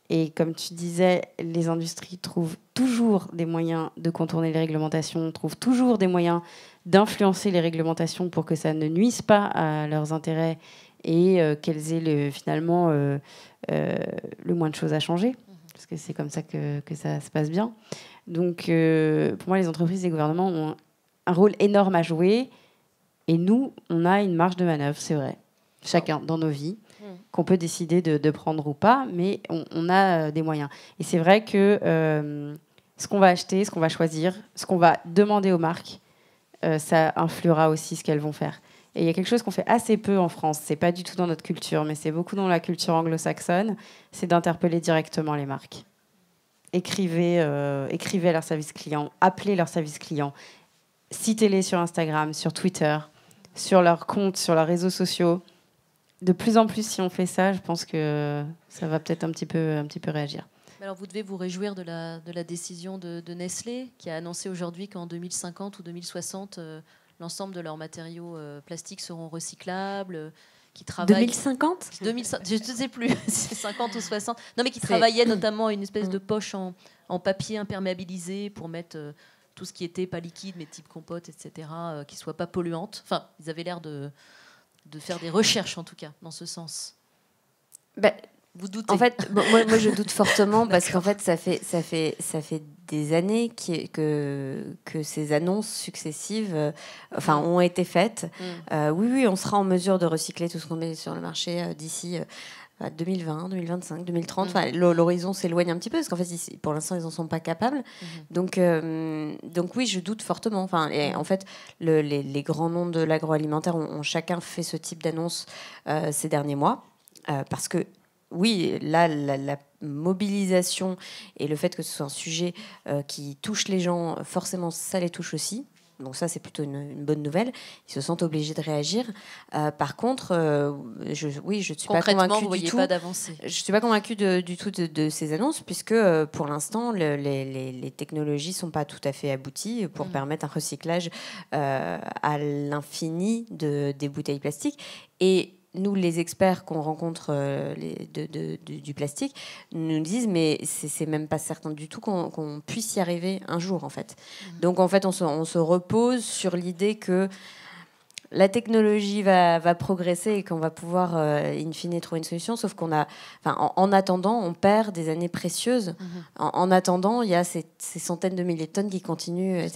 Et comme tu disais, les industries trouvent toujours des moyens de contourner les réglementations, trouvent toujours des moyens d'influencer les réglementations pour que ça ne nuise pas à leurs intérêts et euh, qu'elles aient le, finalement euh, euh, le moins de choses à changer, mm-hmm. parce que c'est comme ça que, que, ça se passe bien. Donc pour moi, les entreprises et les gouvernements ont un rôle énorme à jouer, et nous, on a une marge de manœuvre, c'est vrai chacun dans nos vies, mm. qu'on peut décider de, prendre ou pas, mais on, a euh, des moyens. Et c'est vrai que euh, ce qu'on va acheter, ce qu'on va choisir, ce qu'on va demander aux marques, euh, ça influera aussi ce qu'elles vont faire. Et il y a quelque chose qu'on fait assez peu en France, c'est pas du tout dans notre culture, mais c'est beaucoup dans la culture anglo-saxonne, c'est d'interpeller directement les marques. Écrivez, écrivez à leur service client, appelez leur service client, citez-les sur Instagram, sur Twitter, sur leurs comptes, sur leurs réseaux sociaux de plus en plus, si on fait ça, je pense que ça va peut-être un petit peu, réagir. Alors vous devez vous réjouir de la, décision de, Nestlé qui a annoncé aujourd'hui qu'en 2050 ou 2060, euh, l'ensemble de leurs matériaux euh, plastiques seront recyclables. Euh, qui travaillent... 2050 je ne sais plus, c'est 50 ou 60. Non, mais qui travaillait notamment une espèce de mm. poche en, papier imperméabilisé pour mettre tout ce qui était pas liquide, mais type compote, etc., qui soit pas polluante. Enfin, ils avaient l'air de, de faire des recherches, en tout cas, dans ce sens bah, Vous doutez En fait, moi, je doute fortement parce qu'en fait ça, fait, ça fait, ça fait des années qui, que, que ces annonces successives euh, enfin, ont été faites. Mm. Euh, oui, oui, on sera en mesure de recycler tout ce qu'on met sur le marché euh, d'ici 2020, 2025, 2030. L'horizon s'éloigne un petit peu parce qu'en fait, pour l'instant, ils n'en sont pas capables. Mm-hmm. Donc, euh, donc oui, je doute fortement. Enfin, mm. en fait, les, grands noms de l'agroalimentaire ont, chacun fait ce type d'annonce euh, ces derniers mois euh, parce que oui, là, la, mobilisation et le fait que ce soit un sujet qui touche les gens, forcément, ça les touche aussi. Donc ça, c'est plutôt une, bonne nouvelle. Ils se sentent obligés de réagir. Euh, par contre, euh, je, oui, je ne suis pas convaincue du tout. je suis pas convaincue de, du tout de, ces annonces, puisque euh, pour l'instant, les, technologies ne technologies sont pas tout à fait abouties pour mm. permettre un recyclage à l'infini de, des bouteilles plastiques. Et nous, les experts qu'on rencontre euh, du plastique, nous disent mais c'est même pas certain du tout qu'on puisse y arriver un jour en fait. Mm. Donc en fait, on se, repose sur l'idée que la technologie va, progresser et qu'on va pouvoir euh, in fine trouver une solution, sauf qu'on a, en, attendant, on perd des années précieuses. Mm-hmm. En, attendant, il y a ces, centaines de milliers de tonnes qui continuent,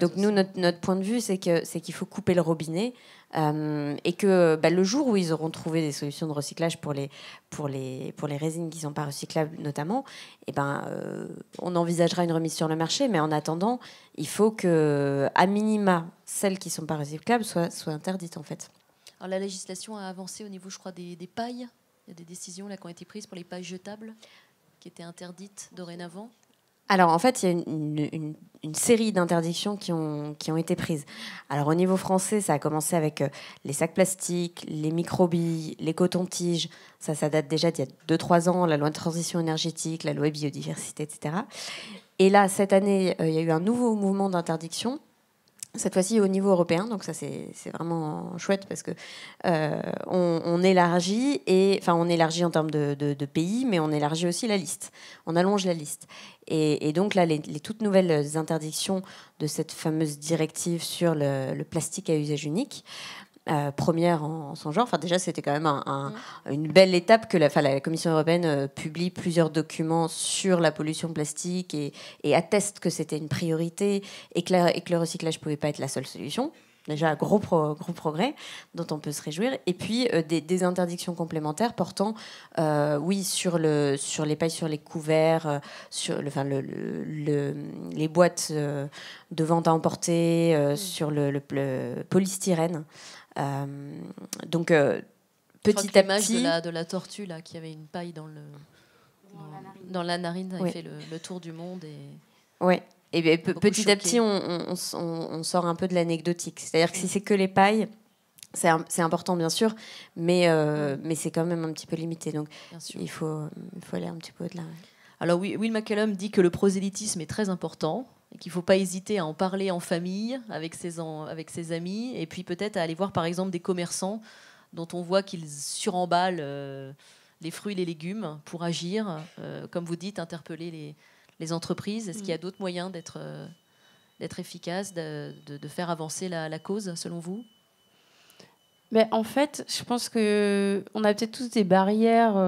Donc nous, notre, point de vue, c'est qu'il faut couper le robinet. Euh, et que bah, le jour où ils auront trouvé des solutions de recyclage pour les, pour les, pour les résines qui ne sont pas recyclables notamment, et eh ben, euh, on envisagera une remise sur le marché. Mais en attendant, il faut que, à minima, celles qui ne sont pas recyclables soient, soient interdites en fait. Alors la législation a avancé au niveau, je crois, des, des pailles. Il y a des décisions là, qui ont été prises pour les pailles jetables qui étaient interdites dorénavant. Alors en fait, il y a une, série d'interdictions qui ont, été prises. Alors au niveau français, ça a commencé avec euh, les sacs plastiques, les microbilles, les cotons-tiges. Ça, ça date déjà d'il y a 2-3 ans, la loi de transition énergétique, la loi biodiversité, etc. Et là, cette année, euh, il y a eu un nouveau mouvement d'interdiction cette fois-ci au niveau européen, donc ça c'est vraiment chouette parce que euh, on, élargit et enfin on élargit en termes de, pays, mais on élargit aussi la liste, on allonge la liste. Et, donc là, les, toutes nouvelles interdictions de cette fameuse directive sur le plastique à usage unique euh, première en, son genre. Enfin, déjà, c'était quand même mm. une belle étape que la, la Commission européenne euh, publie plusieurs documents sur la pollution plastique et, atteste que c'était une priorité et que, et que le recyclage ne pouvait pas être la seule solution déjà gros, gros progrès dont on peut se réjouir. Et puis euh, des, interdictions complémentaires portant, oui, sur, le, sur les pailles, sur les couverts, sur le, le, les boîtes de vente à emporter, mm. sur le, polystyrène. Euh, donc, euh, petit à petit. De la, de la tortue, là, qui avait une paille dans le. Dans, la, narine. elle fait le, tour du monde. Et... Oui. Et ben, petit à petit, on, sort un peu de l'anecdotique. C'est-à-dire que si c'est que les pailles, c'est important bien sûr, mais, euh, mais c'est quand même un petit peu limité. Donc il faut, il faut aller un petit peu au-delà. Alors Will McCallum dit que le prosélytisme est très important et qu'il ne faut pas hésiter à en parler en famille, avec ses, amis, et puis peut-être à aller voir par exemple des commerçants dont on voit qu'ils suremballent euh, les fruits et les légumes pour agir, euh, comme vous dites, interpeller les, entreprises. Est-ce qu'il y a mm. d'autres moyens d'être euh, efficace, de, faire avancer la, cause, selon vous mais ben, en fait, je pense qu'on a peut-être tous des barrières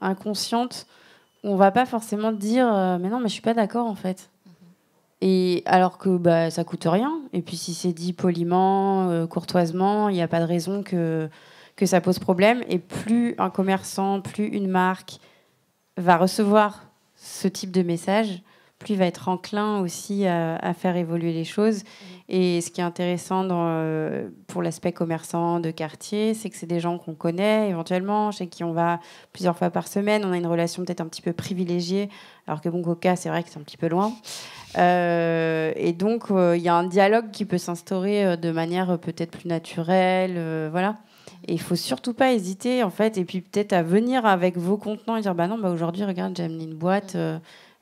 inconscientes où on va pas forcément dire mais non mais je suis pas d'accord en fait. Et alors que bah, ça coûte rien. Et puis si c'est dit poliment, euh, courtoisement, il n'y a pas de raison que, ça pose problème. Et plus un commerçant, plus une marque va recevoir ce type de message, plus il va être enclin aussi à, faire évoluer les choses. Mmh. Et ce qui est intéressant euh, pour l'aspect commerçant de quartier, c'est que c'est des gens qu'on connaît éventuellement, chez qui on va plusieurs fois par semaine. On a une relation peut-être un petit peu privilégiée, alors que bon, Coca, c'est vrai que c'est un petit peu loin. Euh, et donc, euh, il y a un dialogue qui peut s'instaurer euh, de manière peut-être plus naturelle, voilà. Et il faut surtout pas hésiter, en fait, et puis peut-être à venir avec vos contenants et dire, bah non, bah aujourd'hui, regarde, j'ai amené une boîte.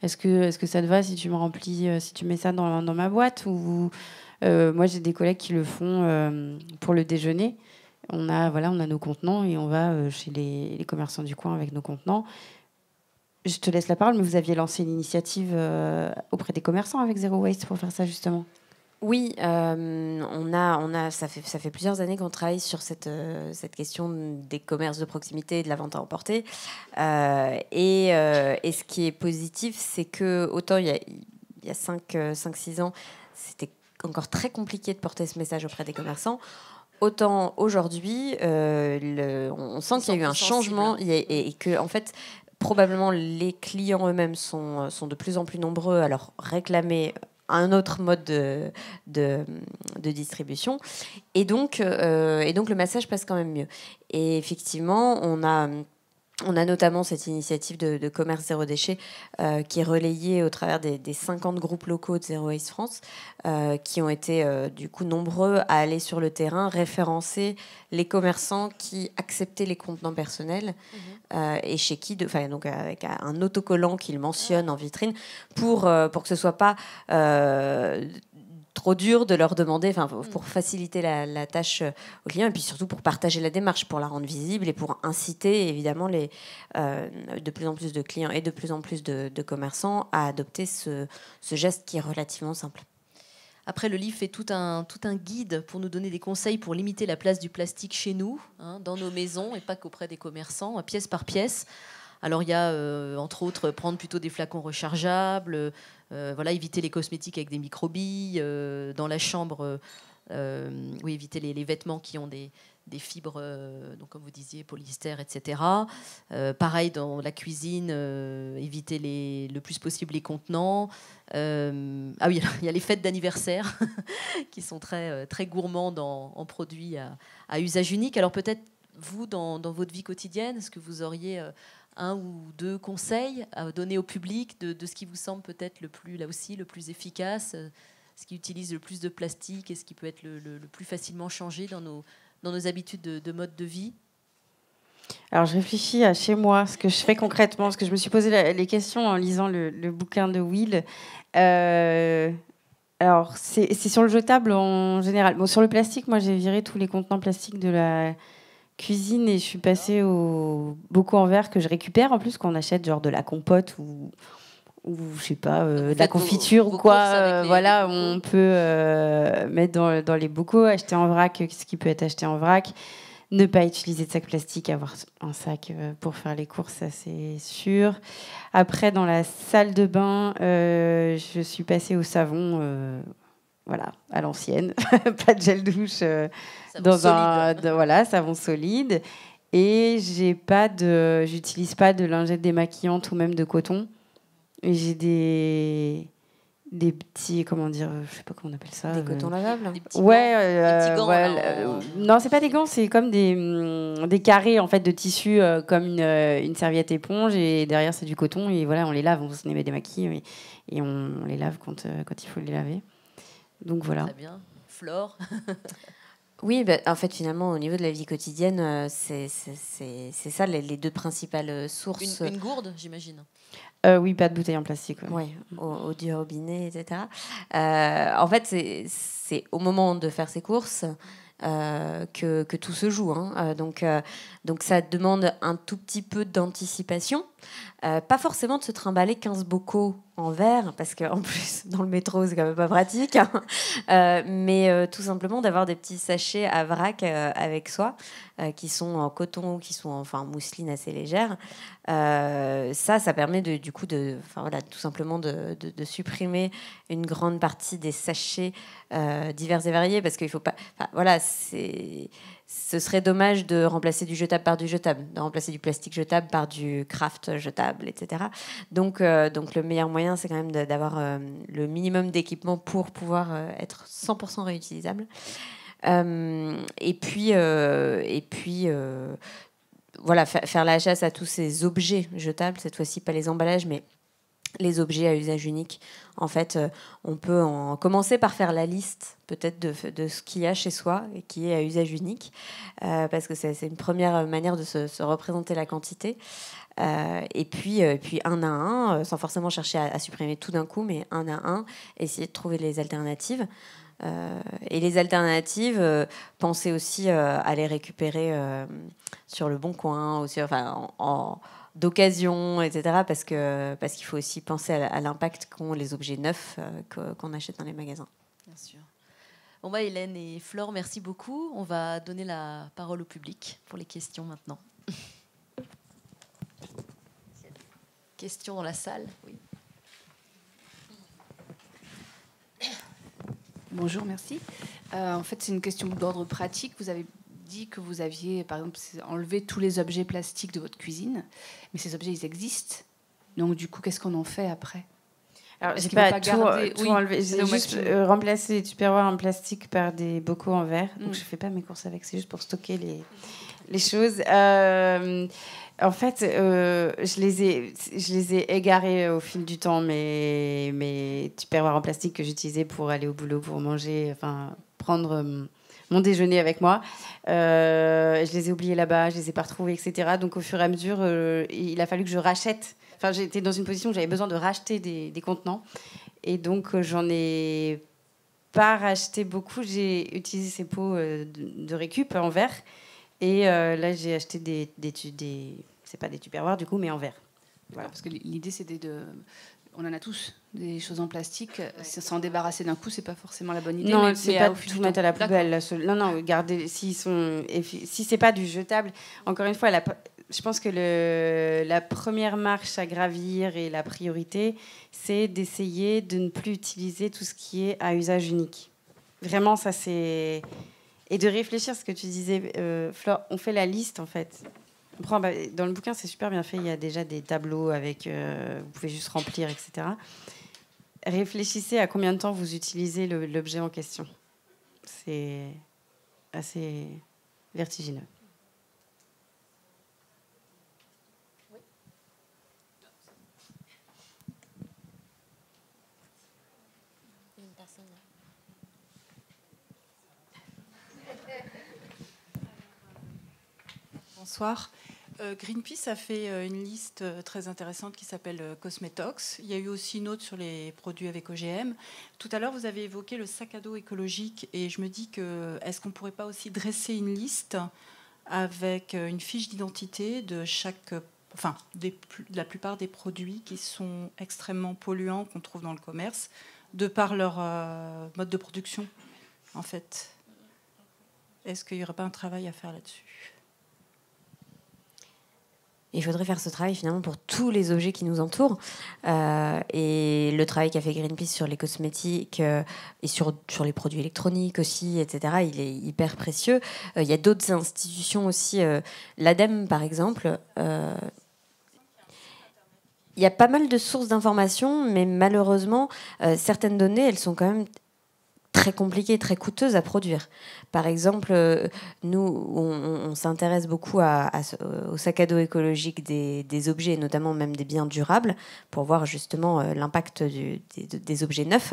est-ce que, est-ce que ça te va si tu me remplis, si tu mets ça dans, dans ma boîte ou moi j'ai des collègues qui le font pour le déjeuner. On a voilà, on a nos contenants et on va chez les, les commerçants du coin avec nos contenants je te laisse la parole, mais vous aviez lancé une initiative euh, auprès des commerçants avec Zero Waste pour faire ça justement. Oui, euh, on a, on a, ça, fait, ça fait plusieurs années qu'on travaille sur cette, euh, cette question des commerces de proximité et de la vente à emporter. Et, et, ce qui est positif, c'est que autant il y a, a 5-6 ans, c'était encore très compliqué de porter ce message auprès des commerçants. Autant aujourd'hui, on sent qu'il y a eu un changement hein. et, et, que en fait probablement les clients eux-mêmes sont, euh, sont de plus en plus nombreux à leur réclamer un autre mode de, distribution. Et donc, euh, et donc, le massage passe quand même mieux. Et effectivement, on a on a notamment cette initiative de, commerce zéro déchet euh, qui est relayée au travers des, 50 groupes locaux de Zero Waste France euh, qui ont été euh, du coup nombreux à aller sur le terrain référencer les commerçants qui acceptaient les contenants personnels mhm. et chez qui, enfin donc avec un autocollant qu'ils ah. mentionnent en vitrine pour, pour que ce soit pas dur de leur demander, enfin, pour mm. faciliter la, tâche euh, aux clients et puis surtout pour partager la démarche, pour la rendre visible et pour inciter évidemment les, euh, de plus en plus de clients et de plus en plus de, commerçants à adopter ce, geste qui est relativement simple. Après, le livre fait tout un, tout un guide pour nous donner des conseils pour limiter la place du plastique chez nous, hein, dans nos maisons, et pas qu'auprès des commerçants, pièce par pièce. Alors il y a euh, entre autres prendre plutôt des flacons rechargeables, euh, voilà, éviter les cosmétiques avec des microbilles, euh, dans la chambre, oui, éviter les, vêtements qui ont des, fibres, donc comme vous disiez, polyester, etc. pareil dans la cuisine, éviter le plus possible les contenants. ah oui, il y a les fêtes d'anniversaire qui sont très, très gourmands en produits à, usage unique. Alors peut-être vous, dans, votre vie quotidienne Est-ce que vous auriez un ou deux conseils à donner au public de, ce qui vous semble peut-être le plus, là aussi, le plus efficace, euh, ce qui utilise le plus de plastique et ce qui peut être le, plus facilement changé dans nos, dans nos habitudes de, mode de vie alors, je réfléchis à chez moi, ce que je fais concrètement, parce que je me suis posé les questions en lisant le, bouquin de Will. Euh, alors, c'est sur le jetable en général. Bon, sur le plastique, moi, j'ai viré tous les contenants plastiques de la, cuisine et je suis passée au beaucoup en verre que je récupère en plus qu'on achète genre de la compote ou je sais pas euh, de la confiture ou quoi euh, voilà on peut euh, mettre dans, dans, les bocaux acheter en vrac ce qui peut être acheté en vrac ne pas utiliser de sac plastique avoir un sac pour faire les courses ça c'est sûr après dans la salle de bain je suis passée au savon voilà à l'ancienne pas de gel douche dans un voilà savon solide. Et j'ai pas de, j'utilise pas de lingette démaquillante ou même de coton. Et j'ai des des petits comment dire je sais pas comment on appelle ça des cotons lavables ouais, non c'est pas des gants c'est comme des, mm, des carrés en fait de tissu euh, comme une, euh, une, serviette éponge et derrière c'est du coton et voilà on les lave on se met des et, on, les lave quand euh, quand il faut les laver donc voilà Très bien Flore Oui, bah, en fait, finalement, au niveau de la vie quotidienne, euh, c'est ça les, deux principales euh, sources. Une, gourde, j'imagine. Euh, oui, pas de bouteille en plastique. Oui, au, du robinet, etc. en fait, c'est au moment de faire ses courses. Que, que, tout se joue. Hein. donc, donc ça demande un tout petit peu d'anticipation. Euh, pas forcément de se trimballer 15 bocaux en verre, parce qu'en plus, dans le métro, c'est quand même pas pratique. Hein. Euh, mais euh, tout simplement d'avoir des petits sachets à vrac avec soi, qui sont en coton, ou qui sont en enfin, mousseline assez légère. ça, ça permet du coup, de, voilà, tout simplement de, de, supprimer une grande partie des sachets divers et variés, parce qu'il faut pas. Voilà, c'est ce serait dommage de remplacer du jetable par du jetable, de remplacer du plastique jetable par du craft jetable, etc. Donc, euh, donc le meilleur moyen, c'est quand même d'avoir euh, le minimum d'équipement pour pouvoir euh, être 100% réutilisable. et puis, et puis voilà, faire la chasse à tous ces objets jetables, cette fois-ci pas les emballages, mais les objets à usage unique. En fait, euh, on peut en commencer par faire la liste peut-être de, de, ce qu'il y a chez soi et qui est à usage unique, euh, parce que c'est une première manière de se, représenter la quantité. Euh, et puis, puis un à un, sans forcément chercher à supprimer tout d'un coup, mais un à un, essayer de trouver les alternatives. Euh, et les alternatives, euh, pensez aussi euh, à les récupérer sur le bon coin, en, d'occasion, etc. Parce que parce qu'il faut aussi penser à l'impact qu'ont les objets neufs qu'on achète dans les magasins. Bien sûr. Bon bah Hélène et Flore, merci beaucoup. On va donner la parole au public pour les questions maintenant. questions dans la salle. Oui. Bonjour, merci. Euh, en fait, c'est une question d'ordre pratique. Vous avez dit que vous aviez, par exemple, enlevé tous les objets plastiques de votre cuisine, mais ces objets, ils existent. Donc, du coup, qu'est-ce qu'on en fait après alors, j'ai pas, tout, euh, enlevé. J'ai juste euh, remplacé les tupperwares en plastique par des bocaux en verre. Donc, mm. je fais pas mes courses avec. C'est juste pour stocker les, les choses. Euh, en fait, euh, je, les ai, je les ai au fil du temps, mes, mes tupperwares en plastique que j'utilisais pour aller au boulot, pour manger, enfin, prendre euh, mon déjeuner avec moi. je les ai oubliés là-bas, je les ai pas retrouvées etc. Donc, au fur et à mesure, il a fallu que je rachète. Enfin, j'étais dans une position où j'avais besoin de racheter des, des contenants. Et donc, j'en ai pas racheté beaucoup. J'ai utilisé ces pots de récup en verre et euh, là, j'ai acheté des, des, des, c'est pas des tupperwares du coup, mais en verre. Parce que l'idée, c'était de, on en a tous des choses en plastique. S'en débarrasser d'un coup, c'est pas forcément la bonne idée. Non, c'est pas tout mettre à la poubelle. Non, non, garder s'ils sont, si c'est pas du jetable. Encore une fois, je pense que le, la première marche à gravir et la priorité, c'est d'essayer de ne plus utiliser tout ce qui est à usage unique. Vraiment, ça c'est et de réfléchir à ce que tu disais, euh, Flore. On fait la liste en fait. Bah, dans le bouquin, c'est super bien fait. Il y a déjà des tableaux avec. Euh, vous pouvez juste remplir, etc. Réfléchissez à combien de temps vous utilisez l'objet en question. C'est assez vertigineux. bonsoir. Euh, Greenpeace a fait euh, une liste euh, très intéressante qui s'appelle Cosmetox. Il y a eu aussi une autre sur les produits avec OGM. Tout à l'heure, vous avez évoqué le sac à dos écologique et je me dis que est-ce qu'on ne pourrait pas aussi dresser une liste avec une fiche d'identité de chaque, enfin, de la plupart des produits qui sont extrêmement polluants qu'on trouve dans le commerce de par leur mode de production, en fait. Est-ce qu'il n'y aurait pas un travail à faire là-dessus il faudrait faire ce travail finalement pour tous les objets qui nous entourent. Euh, et le travail qu'a fait Greenpeace sur les cosmétiques euh, et sur, sur les produits électroniques aussi, etc., il est hyper précieux. Euh, il y a d'autres institutions aussi, l'ADEME par exemple. il y a pas mal de sources d'informations, mais malheureusement, certaines données, elles sont quand même très compliquées, très coûteuses à produire. Par exemple, euh, nous, on, s'intéresse beaucoup euh, au sac à dos écologique des, objets, notamment même des biens durables, pour voir justement euh, l'impact des, objets neufs.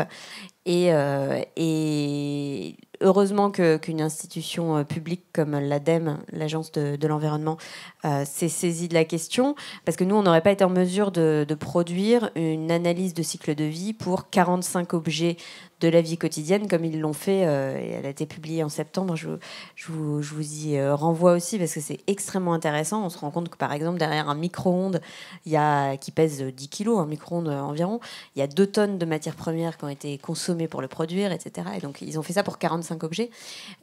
Et, euh, et heureusement qu'une institution euh, publique comme l'ADEME, l'Agence de, de l'environnement, euh, s'est saisie de la question, parce que nous, on n'aurait pas été en mesure de, de, produire une analyse de cycle de vie pour 45 objets de la vie quotidienne, comme ils l'ont fait, et elle a été publiée en septembre, je, je, vous, je vous, y renvoie aussi, parce que c'est extrêmement intéressant. On se rend compte que, par exemple, derrière un micro-ondes qui pèse 10 kilos, un micro-ondes environ, il y a 2 tonnes de matières premières qui ont été consommées pour le produire, etc. Et donc, ils ont fait ça pour 45 objets.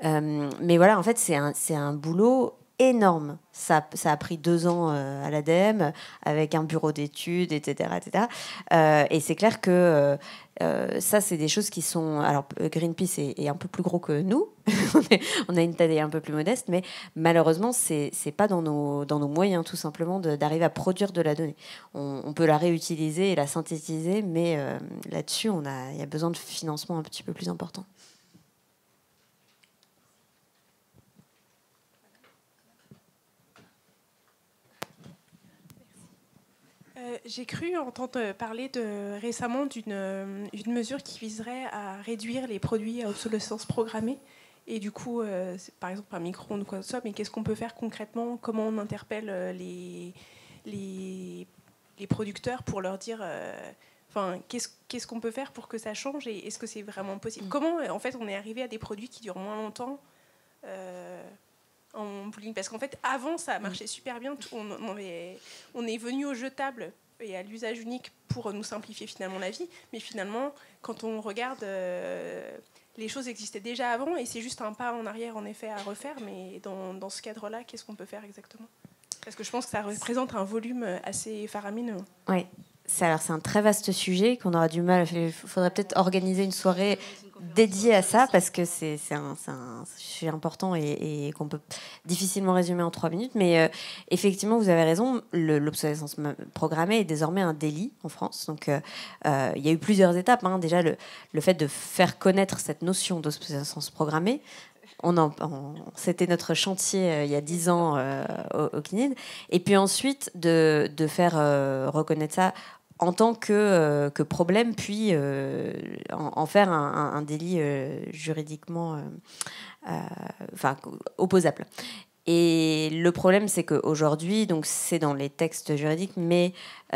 Euh, mais voilà, en fait, c'est un, un boulot énorme. Ça, ça, a pris deux ans euh, à l'ADEME, avec un bureau d'études, etc. Euh, et c'est clair que euh, ça, c'est des choses qui sont... Alors, Greenpeace est, un peu plus gros que nous. on a une taille un peu plus modeste, mais malheureusement, c'est n'est pas dans nos, dans nos moyens, tout simplement, d'arriver à produire de la donnée. On, peut la réutiliser et la synthétiser, mais là-dessus, il a, y a besoin de financement un petit peu plus important. Euh, j'ai cru entendre parler de, récemment d'une euh, mesure qui viserait à réduire les produits à obsolescence programmée. Et du coup, euh, par exemple un micro-ondes ou quoi que ce mais qu'est-ce qu'on peut faire concrètement Comment on interpelle les, les, producteurs pour leur dire qu'est-ce qu'est-ce qu'on peut faire pour que ça change et est-ce que c'est vraiment possible mm. Comment, en fait, on est arrivé à des produits qui durent moins longtemps en Parce qu'en fait, avant, ça mm. marchait super bien. on, est venu au jetable et à l'usage unique pour nous simplifier finalement la vie. Mais finalement, quand on regarde, euh, les choses existaient déjà avant et c'est juste un pas en arrière en effet à refaire. Mais dans, ce cadre-là, qu'est-ce qu'on peut faire exactement Parce que je pense que ça représente un volume assez faramineux. Oui. Alors c'est un très vaste sujet qu'on aura du mal. Il faudrait peut-être organiser une soirée dédié à ça parce que c'est un, un sujet important et, qu'on peut difficilement résumer en trois minutes. Mais euh, effectivement, vous avez raison, l'obsolescence programmée est désormais un délit en France. Donc euh, euh, il y a eu plusieurs étapes. Hein. Déjà, le, fait de faire connaître cette notion d'obsolescence programmée, on, c'était notre chantier il y a dix ans au, au, Et puis ensuite, de, de faire reconnaître ça en tant que, euh, problème, puis euh, en, faire un, délit euh, juridiquement enfin, opposable. Et le problème, c'est qu'aujourd'hui, donc c'est dans les textes juridiques, mais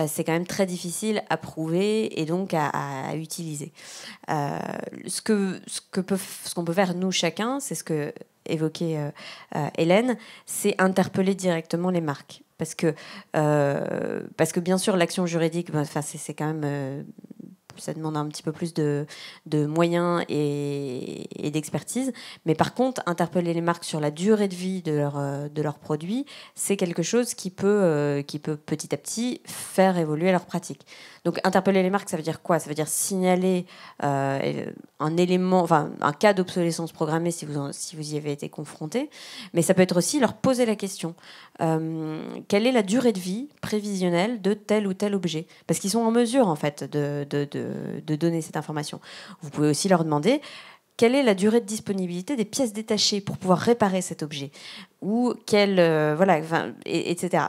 c'est quand même très difficile à prouver et donc à, utiliser. ce qu'on ce que peut, ce qu'on peut faire nous chacun, c'est ce que Hélène, c'est interpeller directement les marques. Parce que, euh, parce que bien sûr, l'action juridique, bah, même. Euh, ça demande un petit peu plus de, moyens et, d'expertise. Mais par contre, interpeller les marques sur la durée de vie de, leurs euh, produits, c'est quelque chose qui peut, qui peut petit à petit faire évoluer leurs pratiques. Donc interpeller les marques, ça veut dire quoi Ça veut dire signaler euh, un élément, enfin un cas d'obsolescence programmée si vous, si vous y avez été confronté, mais ça peut être aussi leur poser la question euh, quelle est la durée de vie prévisionnelle de tel ou tel objet Parce qu'ils sont en mesure en fait de, donner cette information. Vous pouvez aussi leur demander quelle est la durée de disponibilité des pièces détachées pour pouvoir réparer cet objet ou quelle euh, voilà etc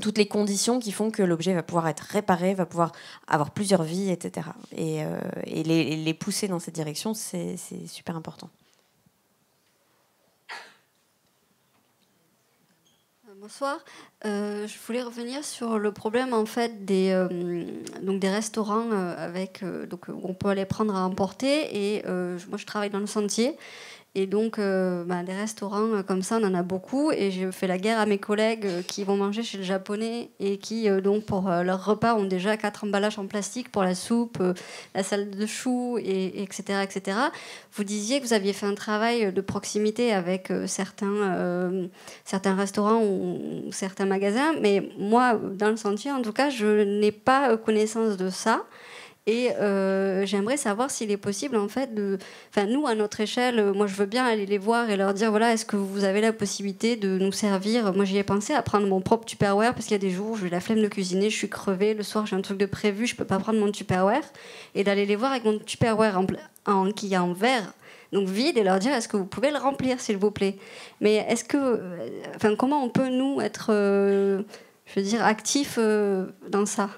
toutes les conditions qui font que l'objet va pouvoir être réparé, va pouvoir avoir plusieurs vies, etc. Et, euh, les, pousser dans cette direction, c'est super important. Bonsoir. Euh, je voulais revenir sur le problème en fait des euh, donc des restaurants avec donc où on peut aller prendre à emporter et moi je travaille dans le sentier et donc, euh, bah, des restaurants euh, comme ça, on en a beaucoup. Et je fais la guerre à mes collègues euh, qui vont manger chez le japonais et qui, donc, pour leur repas, ont déjà quatre emballages en plastique pour la soupe, la salade de choux, etc., etc. Vous disiez que vous aviez fait un travail de proximité avec certains, certains restaurants ou, certains magasins. Mais moi, dans le sentier, en tout cas, je n'ai pas connaissance de ça. Et euh, j'aimerais savoir s'il est possible, en fait, de. Enfin, nous, à notre échelle, moi, je veux bien aller les voir et leur dire voilà, est-ce que vous avez la possibilité de nous servir Moi, j'y ai pensé à prendre mon propre Tupperware parce qu'il y a des jours, j'ai la flemme de cuisiner, je suis crevée, le soir, j'ai un truc de prévu, je peux pas prendre mon Tupperware. Et d'aller les voir avec mon Tupperware en, qui est en verre donc vide et leur dire est-ce que vous pouvez le remplir s'il vous plaît mais est-ce que euh, enfin comment on peut nous être euh, je veux dire actifs dans ça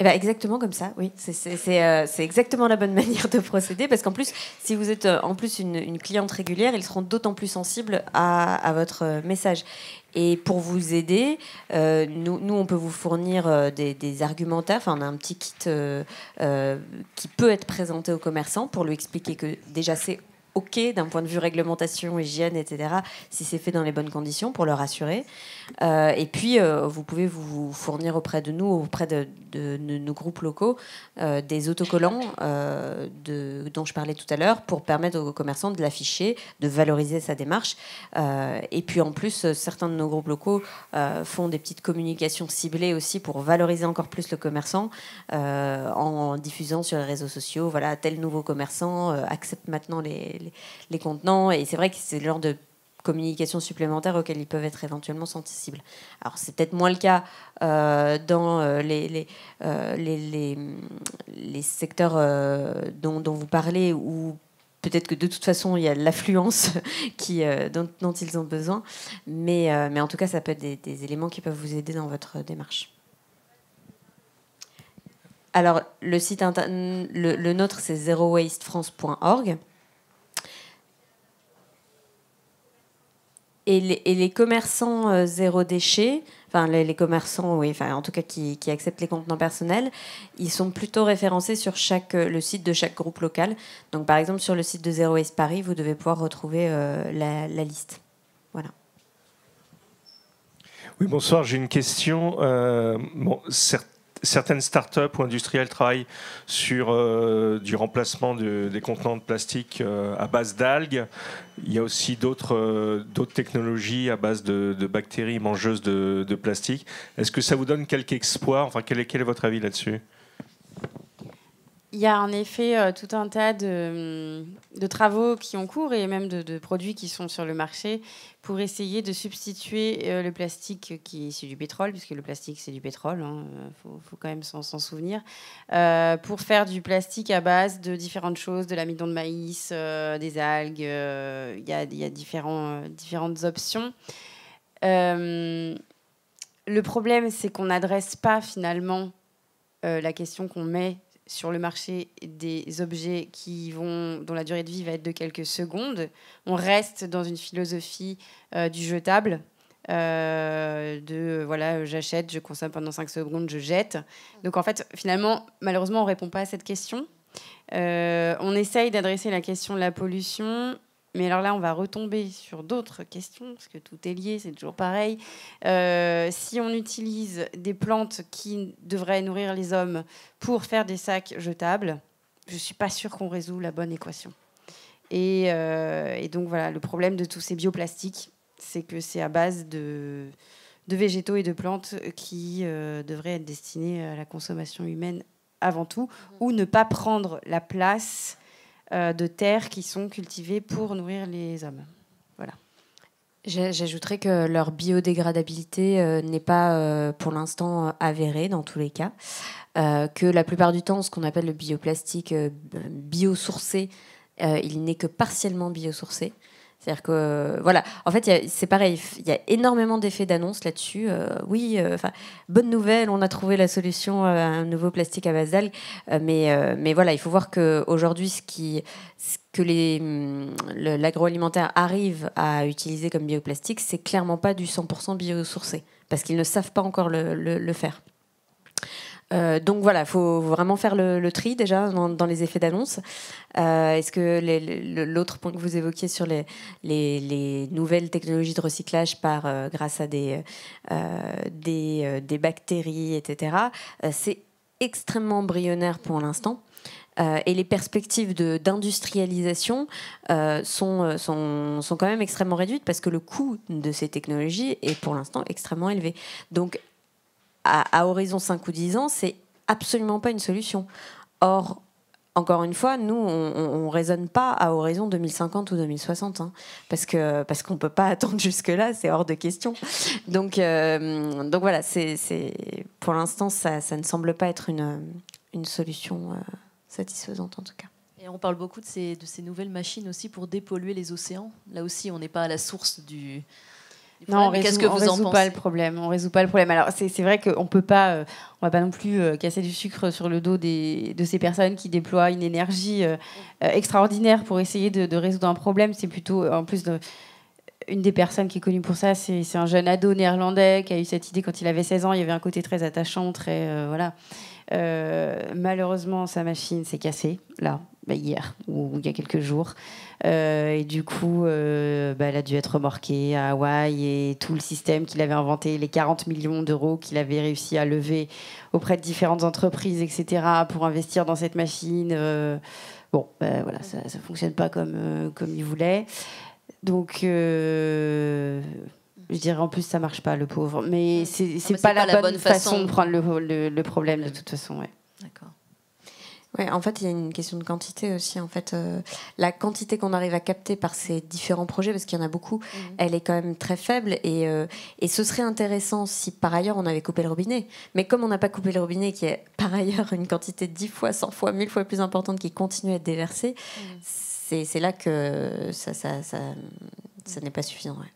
eh ben exactement comme ça, oui. C'est euh, exactement la bonne manière de procéder parce qu'en plus, si vous êtes euh, en plus une, cliente régulière, ils seront d'autant plus sensibles à, votre euh, message. Et pour vous aider, nous, on peut vous fournir des, des, argumentaires. Enfin, on a un petit kit qui peut être présenté au commerçant pour lui expliquer que déjà c'est OK d'un point de vue réglementation, hygiène, etc., si c'est fait dans les bonnes conditions pour le rassurer. Euh, et puis, euh, vous pouvez vous fournir auprès de nous, auprès de, nos groupes locaux, euh, des autocollants de, dont je parlais tout à l'heure pour permettre aux commerçants de l'afficher, de valoriser sa démarche. et puis, en plus, certains de nos groupes locaux font des petites communications ciblées aussi pour valoriser encore plus le commerçant en diffusant sur les réseaux sociaux, voilà, tel nouveau commerçant accepte maintenant les les, contenants. Et c'est vrai que c'est le genre de communication supplémentaire auxquelles ils peuvent être éventuellement sensibles. Alors c'est peut-être moins le cas euh, dans euh, les, euh, les, les, les, secteurs dont, vous parlez, où peut-être que de toute façon il y a l'affluence qui, dont, dont, ils ont besoin, mais, mais en tout cas ça peut être des, éléments qui peuvent vous aider dans votre démarche. Alors le site le, le nôtre c'est zerowastefrance.org. Et les, commerçants euh, zéro déchet, enfin les, commerçants, oui, enfin en tout cas qui, acceptent les contenants personnels, ils sont plutôt référencés sur chaque euh, le site de chaque groupe local. Donc par exemple sur le site de Zero Waste Paris, vous devez pouvoir retrouver euh, la, liste. Voilà. Oui, bonsoir. J'ai une question. bon, certaines startups ou industriels travaillent sur euh, du remplacement des contenants de plastique euh, à base d'algues. Il y a aussi d'autres euh, technologies à base de, bactéries mangeuses de, plastique. Est-ce que ça vous donne quelque espoir Enfin, quel est votre avis là-dessus il y a en effet euh, tout un tas hum, de, travaux qui ont cours et même de, produits qui sont sur le marché pour essayer de substituer euh, le plastique qui est du pétrole, puisque le plastique c'est du pétrole, il hein, faut, quand même s'en souvenir, euh, pour faire du plastique à base de différentes choses, de l'amidon de maïs, des algues, il y a, différents, différentes options. le problème c'est qu'on n'adresse pas finalement la question qu'on met sur le marché des objets qui vont, dont la durée de vie va être de quelques secondes. On reste dans une philosophie euh, du jetable. Euh, de voilà, j'achète, je consomme pendant 5 secondes, je jette. Donc en fait, finalement, malheureusement, on répond pas à cette question. Euh, on essaye d'adresser la question de la pollution mais alors là, on va retomber sur d'autres questions, parce que tout est lié, c'est toujours pareil. Euh, si on utilise des plantes qui devraient nourrir les hommes pour faire des sacs jetables, je ne suis pas sûre qu'on résout la bonne équation. Euh, et, donc voilà, le problème de tous ces bioplastiques, c'est que c'est à base de, végétaux et de plantes qui euh, devraient être destinés à la consommation humaine avant tout, ou ne pas prendre la place euh, de terres qui sont cultivées pour nourrir les hommes. Voilà. J'ajouterais que leur biodégradabilité euh, n'est pas euh, pour l'instant avérée dans tous les cas, que la plupart du temps, ce qu'on appelle le bioplastique biosourcé, il n'est que partiellement biosourcé. C'est-à-dire que, voilà, en fait, c'est pareil, il y a énormément d'effets d'annonce là-dessus. Euh, oui, euh, bonne nouvelle, on a trouvé la solution euh, à un nouveau plastique à base d'algues. mais, mais voilà, il faut voir qu'aujourd'hui, ce, qui, ce que mm, l'agroalimentaire arrive à utiliser comme bioplastique, c'est clairement pas du 100% biosourcé, parce qu'ils ne savent pas encore le faire. Euh, donc voilà, il faut vraiment faire le, tri déjà dans, les effets d'annonce. Euh, est-ce que l'autre point que vous évoquiez sur les, les, nouvelles technologies de recyclage par, euh, grâce à des, des, bactéries, etc., c'est extrêmement embryonnaire pour l'instant. et les perspectives d'industrialisation sont, sont, sont, quand même extrêmement réduites parce que le coût de ces technologies est pour l'instant extrêmement élevé. Donc à, horizon 5 ou 10 ans, c'est absolument pas une solution. Or, encore une fois, nous, on ne raisonne pas à horizon 2050 ou 2060, hein, parce qu'on parce qu'on ne peut pas attendre jusque-là, c'est hors de question. Donc, euh, donc voilà, c'est pour l'instant, ça, ne semble pas être une, une solution euh, satisfaisante en tout cas. Et on parle beaucoup de ces, de ces nouvelles machines aussi pour dépolluer les océans. Là aussi, on n'est pas à la source du, non, on résout pas le problème. On résout pas le problème. Alors c'est vrai qu'on peut pas, euh, on va pas non plus euh, casser du sucre sur le dos de ces personnes qui déploient une énergie euh, extraordinaire pour essayer de, résoudre un problème. C'est plutôt en plus une des personnes qui est connue pour ça, c'est un jeune ado néerlandais qui a eu cette idée quand il avait 16 ans. Il y avait un côté très attachant, très voilà. malheureusement, sa machine s'est cassée là bah, hier ou, il y a quelques jours. Euh, et du coup, euh, bah, elle a dû être remorquée à Hawaï et tout le système qu'il avait inventé, les 40 millions d'euros qu'il avait réussi à lever auprès de différentes entreprises, etc., pour investir dans cette machine. Euh, bon, bah, voilà, ça ne fonctionne pas comme, comme il voulait. Donc. Je dirais en plus ça marche pas le pauvre, mais c'est n'est pas, la, bonne, façon, de prendre le, le, le problème de toute façon. Ouais. D'accord. Ouais, en fait, il y a une question de quantité aussi. En fait, euh, la quantité qu'on arrive à capter par ces différents projets, parce qu'il y en a beaucoup, mhm. elle est quand même très faible. Et, euh, et, ce serait intéressant si par ailleurs on avait coupé le robinet. Mais comme on n'a pas coupé le robinet, qui est par ailleurs une quantité dix fois, 100 fois, mille fois plus importante qui continue à être déversée, mhm. c'est, c'est là que ça, ça, ça, n'est pas suffisant. Ouais.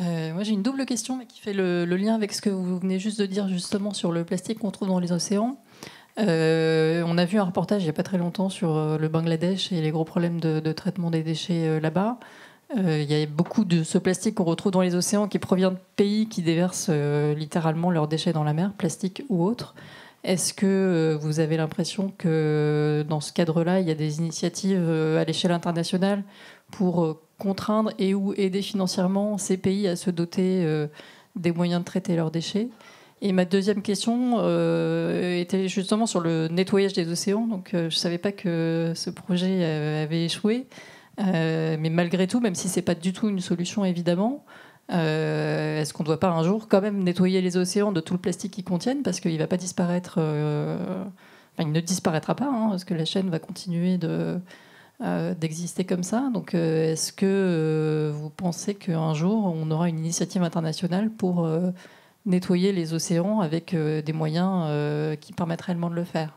Euh, moi, j'ai une double question qui fait le, lien avec ce que vous venez juste de dire justement sur le plastique qu'on trouve dans les océans. Euh, on a vu un reportage il n'y a pas très longtemps sur euh, le Bangladesh et les gros problèmes de, traitement des déchets euh, là-bas. il y a beaucoup de ce plastique qu'on retrouve dans les océans qui provient de pays qui déversent littéralement leurs déchets dans la mer, plastique ou autre. Est-ce que vous avez l'impression que dans ce cadre-là, il y a des initiatives à l'échelle internationale pour contraindre et ou aider financièrement ces pays à se doter des moyens de traiter leurs déchets et ma deuxième question euh, était justement sur le nettoyage des océans. Donc, euh, je ne savais pas que ce projet euh, avait échoué. mais malgré tout, même si ce n'est pas du tout une solution, évidemment, Est-ce qu'on ne doit pas un jour quand même nettoyer les océans de tout le plastique qu'ils contiennent parce qu'il ne va pas disparaître Il ne disparaîtra pas hein, parce que la chaîne va continuer de d'exister comme ça. Donc, est-ce que vous pensez qu'un jour on aura une initiative internationale pour nettoyer les océans avec euh, des moyens euh, qui permettraient réellement de le faire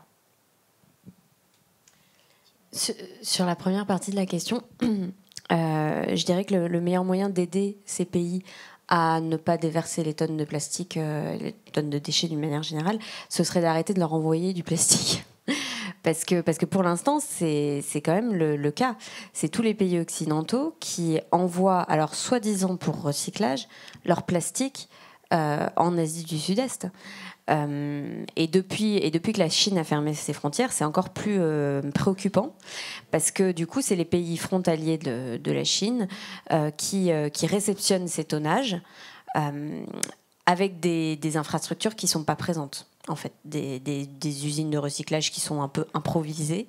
Sur la première partie de la question, euh, je dirais que le, meilleur moyen d'aider ces pays à ne pas déverser les tonnes de plastique, les tonnes de déchets d'une manière générale, ce serait d'arrêter de leur envoyer du plastique. parce que, parce que pour l'instant, c'est quand même le cas. C'est tous les pays occidentaux qui envoient, alors soi-disant pour recyclage, leur plastique euh, en Asie du Sud-Est. Euh, et, depuis, et depuis que la Chine a fermé ses frontières, c'est encore plus euh, préoccupant parce que du coup, c'est les pays frontaliers de, la Chine qui, qui, réceptionnent ces tonnages avec des, infrastructures qui ne sont pas présentes. En fait, des, usines de recyclage qui sont un peu improvisées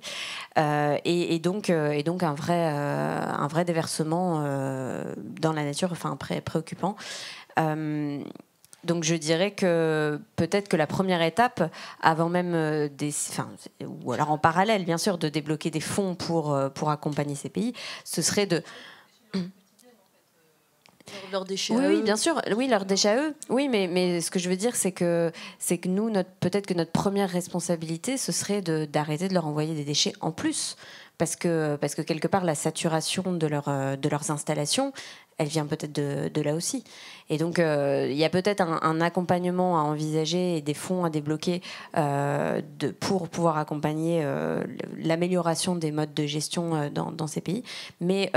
et, donc, et donc un vrai, un vrai déversement dans la nature, enfin préoccupant. Euh, donc je dirais que peut-être que la première étape, avant même euh, des, enfin, ou alors en parallèle bien sûr, de débloquer des fonds pour, euh, pour accompagner ces pays, ce serait de oui, oui, bien sûr. Oui, leurs déchets à eux. Oui, mais, mais ce que je veux dire, c'est que, c'est que nous, peut-être que notre première responsabilité, ce serait d'arrêter de leur envoyer des déchets en plus parce que, parce que quelque part, la saturation de, euh, de leurs installations, elle vient peut-être de, là aussi. Et donc, euh, il y a peut-être un, accompagnement à envisager et des fonds à débloquer euh, pour pouvoir accompagner l'amélioration des modes de gestion dans, dans, ces pays. Mais,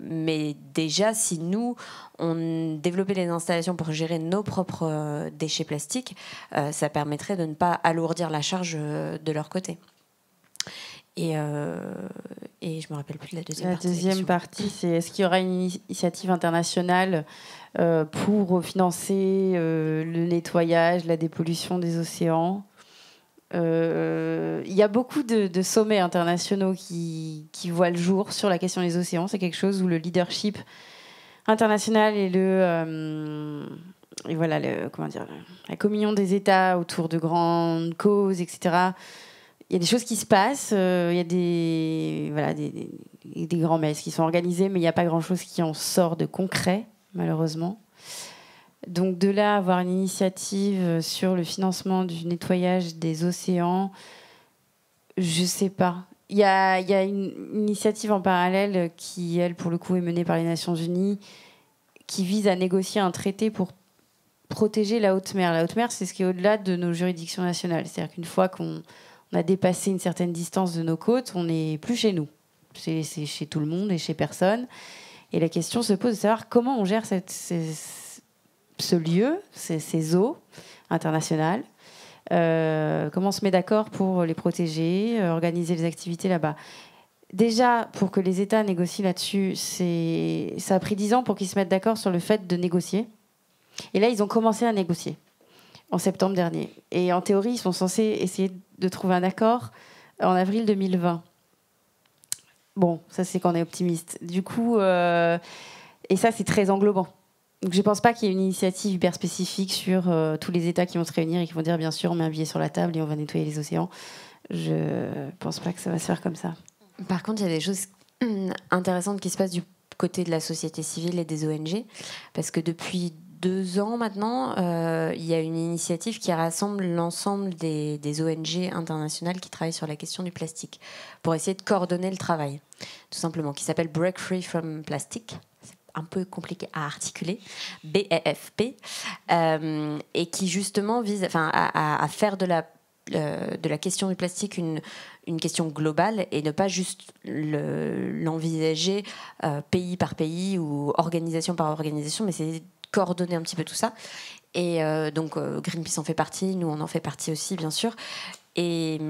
mais déjà, si nous, on développait les installations pour gérer nos propres déchets plastiques, ça permettrait de ne pas alourdir la charge de leur côté. Et, euh, et je me rappelle plus de la deuxième partie. la Deuxième partie, c'est est-ce qu'il y aura une initiative internationale euh, pour financer euh, le nettoyage, la dépollution des océans euh, Il y a beaucoup de, sommets internationaux qui, voient le jour sur la question des océans. C'est quelque chose où le leadership international et le voilà comment dire la communion des États autour de grandes causes, etc il y a des choses qui se passent, il euh, y a des, voilà, des, grands-messes qui sont organisées, mais il n'y a pas grand-chose qui en sort de concret, malheureusement. Donc de là, avoir une initiative sur le financement du nettoyage des océans, je ne sais pas. Il y a, y a, une initiative en parallèle qui, elle, pour le coup, est menée par les Nations Unies, qui vise à négocier un traité pour protéger la haute mer. La haute mer, c'est ce qui est au-delà de nos juridictions nationales. C'est-à-dire qu'une fois qu'on on a dépassé une certaine distance de nos côtes, on n'est plus chez nous. C'est chez tout le monde et chez personne. Et la question se pose de savoir comment on gère ce lieu, ces, eaux internationales. Euh, comment on se met d'accord pour les protéger, euh, organiser les activités là-bas. Déjà, pour que les États négocient là-dessus, ça a pris dix ans pour qu'ils se mettent d'accord sur le fait de négocier. Et là, ils ont commencé à négocier en septembre dernier. Et en théorie, ils sont censés essayer de de trouver un accord euh, en avril 2020. Bon, ça c'est qu'on est optimiste. Du coup, euh, et ça c'est très englobant. Donc je ne pense pas qu'il y ait une initiative hyper spécifique sur euh, tous les États qui vont se réunir et qui vont dire bien sûr on met un billet sur la table et on va nettoyer les océans. Je ne pense pas que ça va se faire comme ça. Par contre, il y a des choses intéressantes qui se passent du côté de la société civile et des ONG, parce que depuis deux ans maintenant, euh, il y a une initiative qui rassemble l'ensemble des, ONG internationales qui travaillent sur la question du plastique pour essayer de coordonner le travail, tout simplement, qui s'appelle Break Free from Plastic. C'est un peu compliqué à articuler, BFP, e euh, et qui justement vise enfin, à, faire de la euh, de la question du plastique une, une, question globale et ne pas juste l'envisager euh, pays par pays ou organisation par organisation, mais c'est coordonner un petit peu tout ça. Et euh, donc euh, Greenpeace en fait partie, nous on en fait partie aussi bien sûr. Et,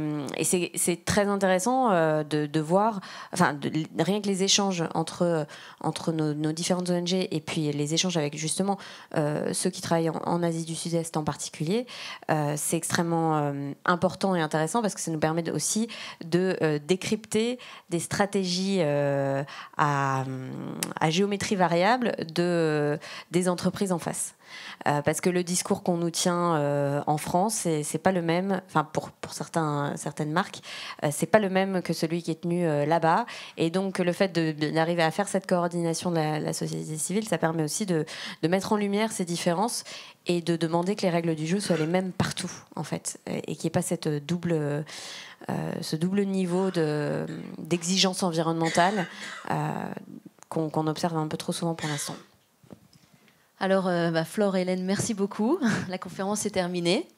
c'est très intéressant euh, de, voir, enfin, rien que les échanges entre, entre nos, différentes ONG et puis les échanges avec justement euh, ceux qui travaillent en, Asie du Sud-Est en particulier, euh, c'est extrêmement important et intéressant parce que ça nous permet aussi de décrypter des stratégies à, à, géométrie variable de, des entreprises en face. Euh, parce que le discours qu'on nous tient euh, en France, c'est pas le même, enfin pour, pour certains, certaines marques, euh, c'est pas le même que celui qui est tenu là-bas. Et donc le fait d'arriver à faire cette coordination de la, société civile, ça permet aussi de, de, mettre en lumière ces différences et de demander que les règles du jeu soient les mêmes partout, en fait, et, qu'il n'y ait pas cette double... ce double niveau d'exigence environnementale qu'on observe un peu trop souvent pour l'instant. Alors, euh, bah, Flore Hélène, merci beaucoup. La conférence est terminée.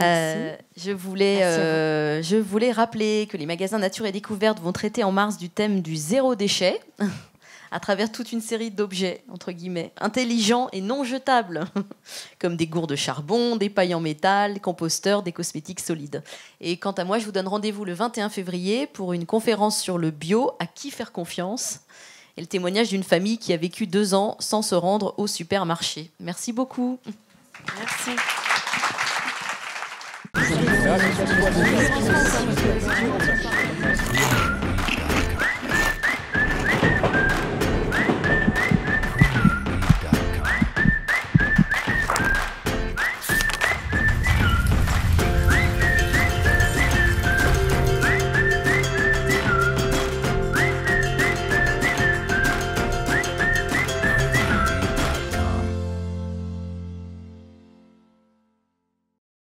Euh, je, voulais, euh, je voulais rappeler que les magasins Nature et Découverte vont traiter en mars du thème du zéro déchet à travers toute une série d'objets, entre guillemets, intelligents et non jetables, comme des gourdes de charbon, des pailles en métal, des composteurs, des cosmétiques solides. Et quant à moi, je vous donne rendez-vous le 21 février pour une conférence sur le bio, à qui faire confiance et le témoignage d'une famille qui a vécu deux ans sans se rendre au supermarché. Merci beaucoup. Merci.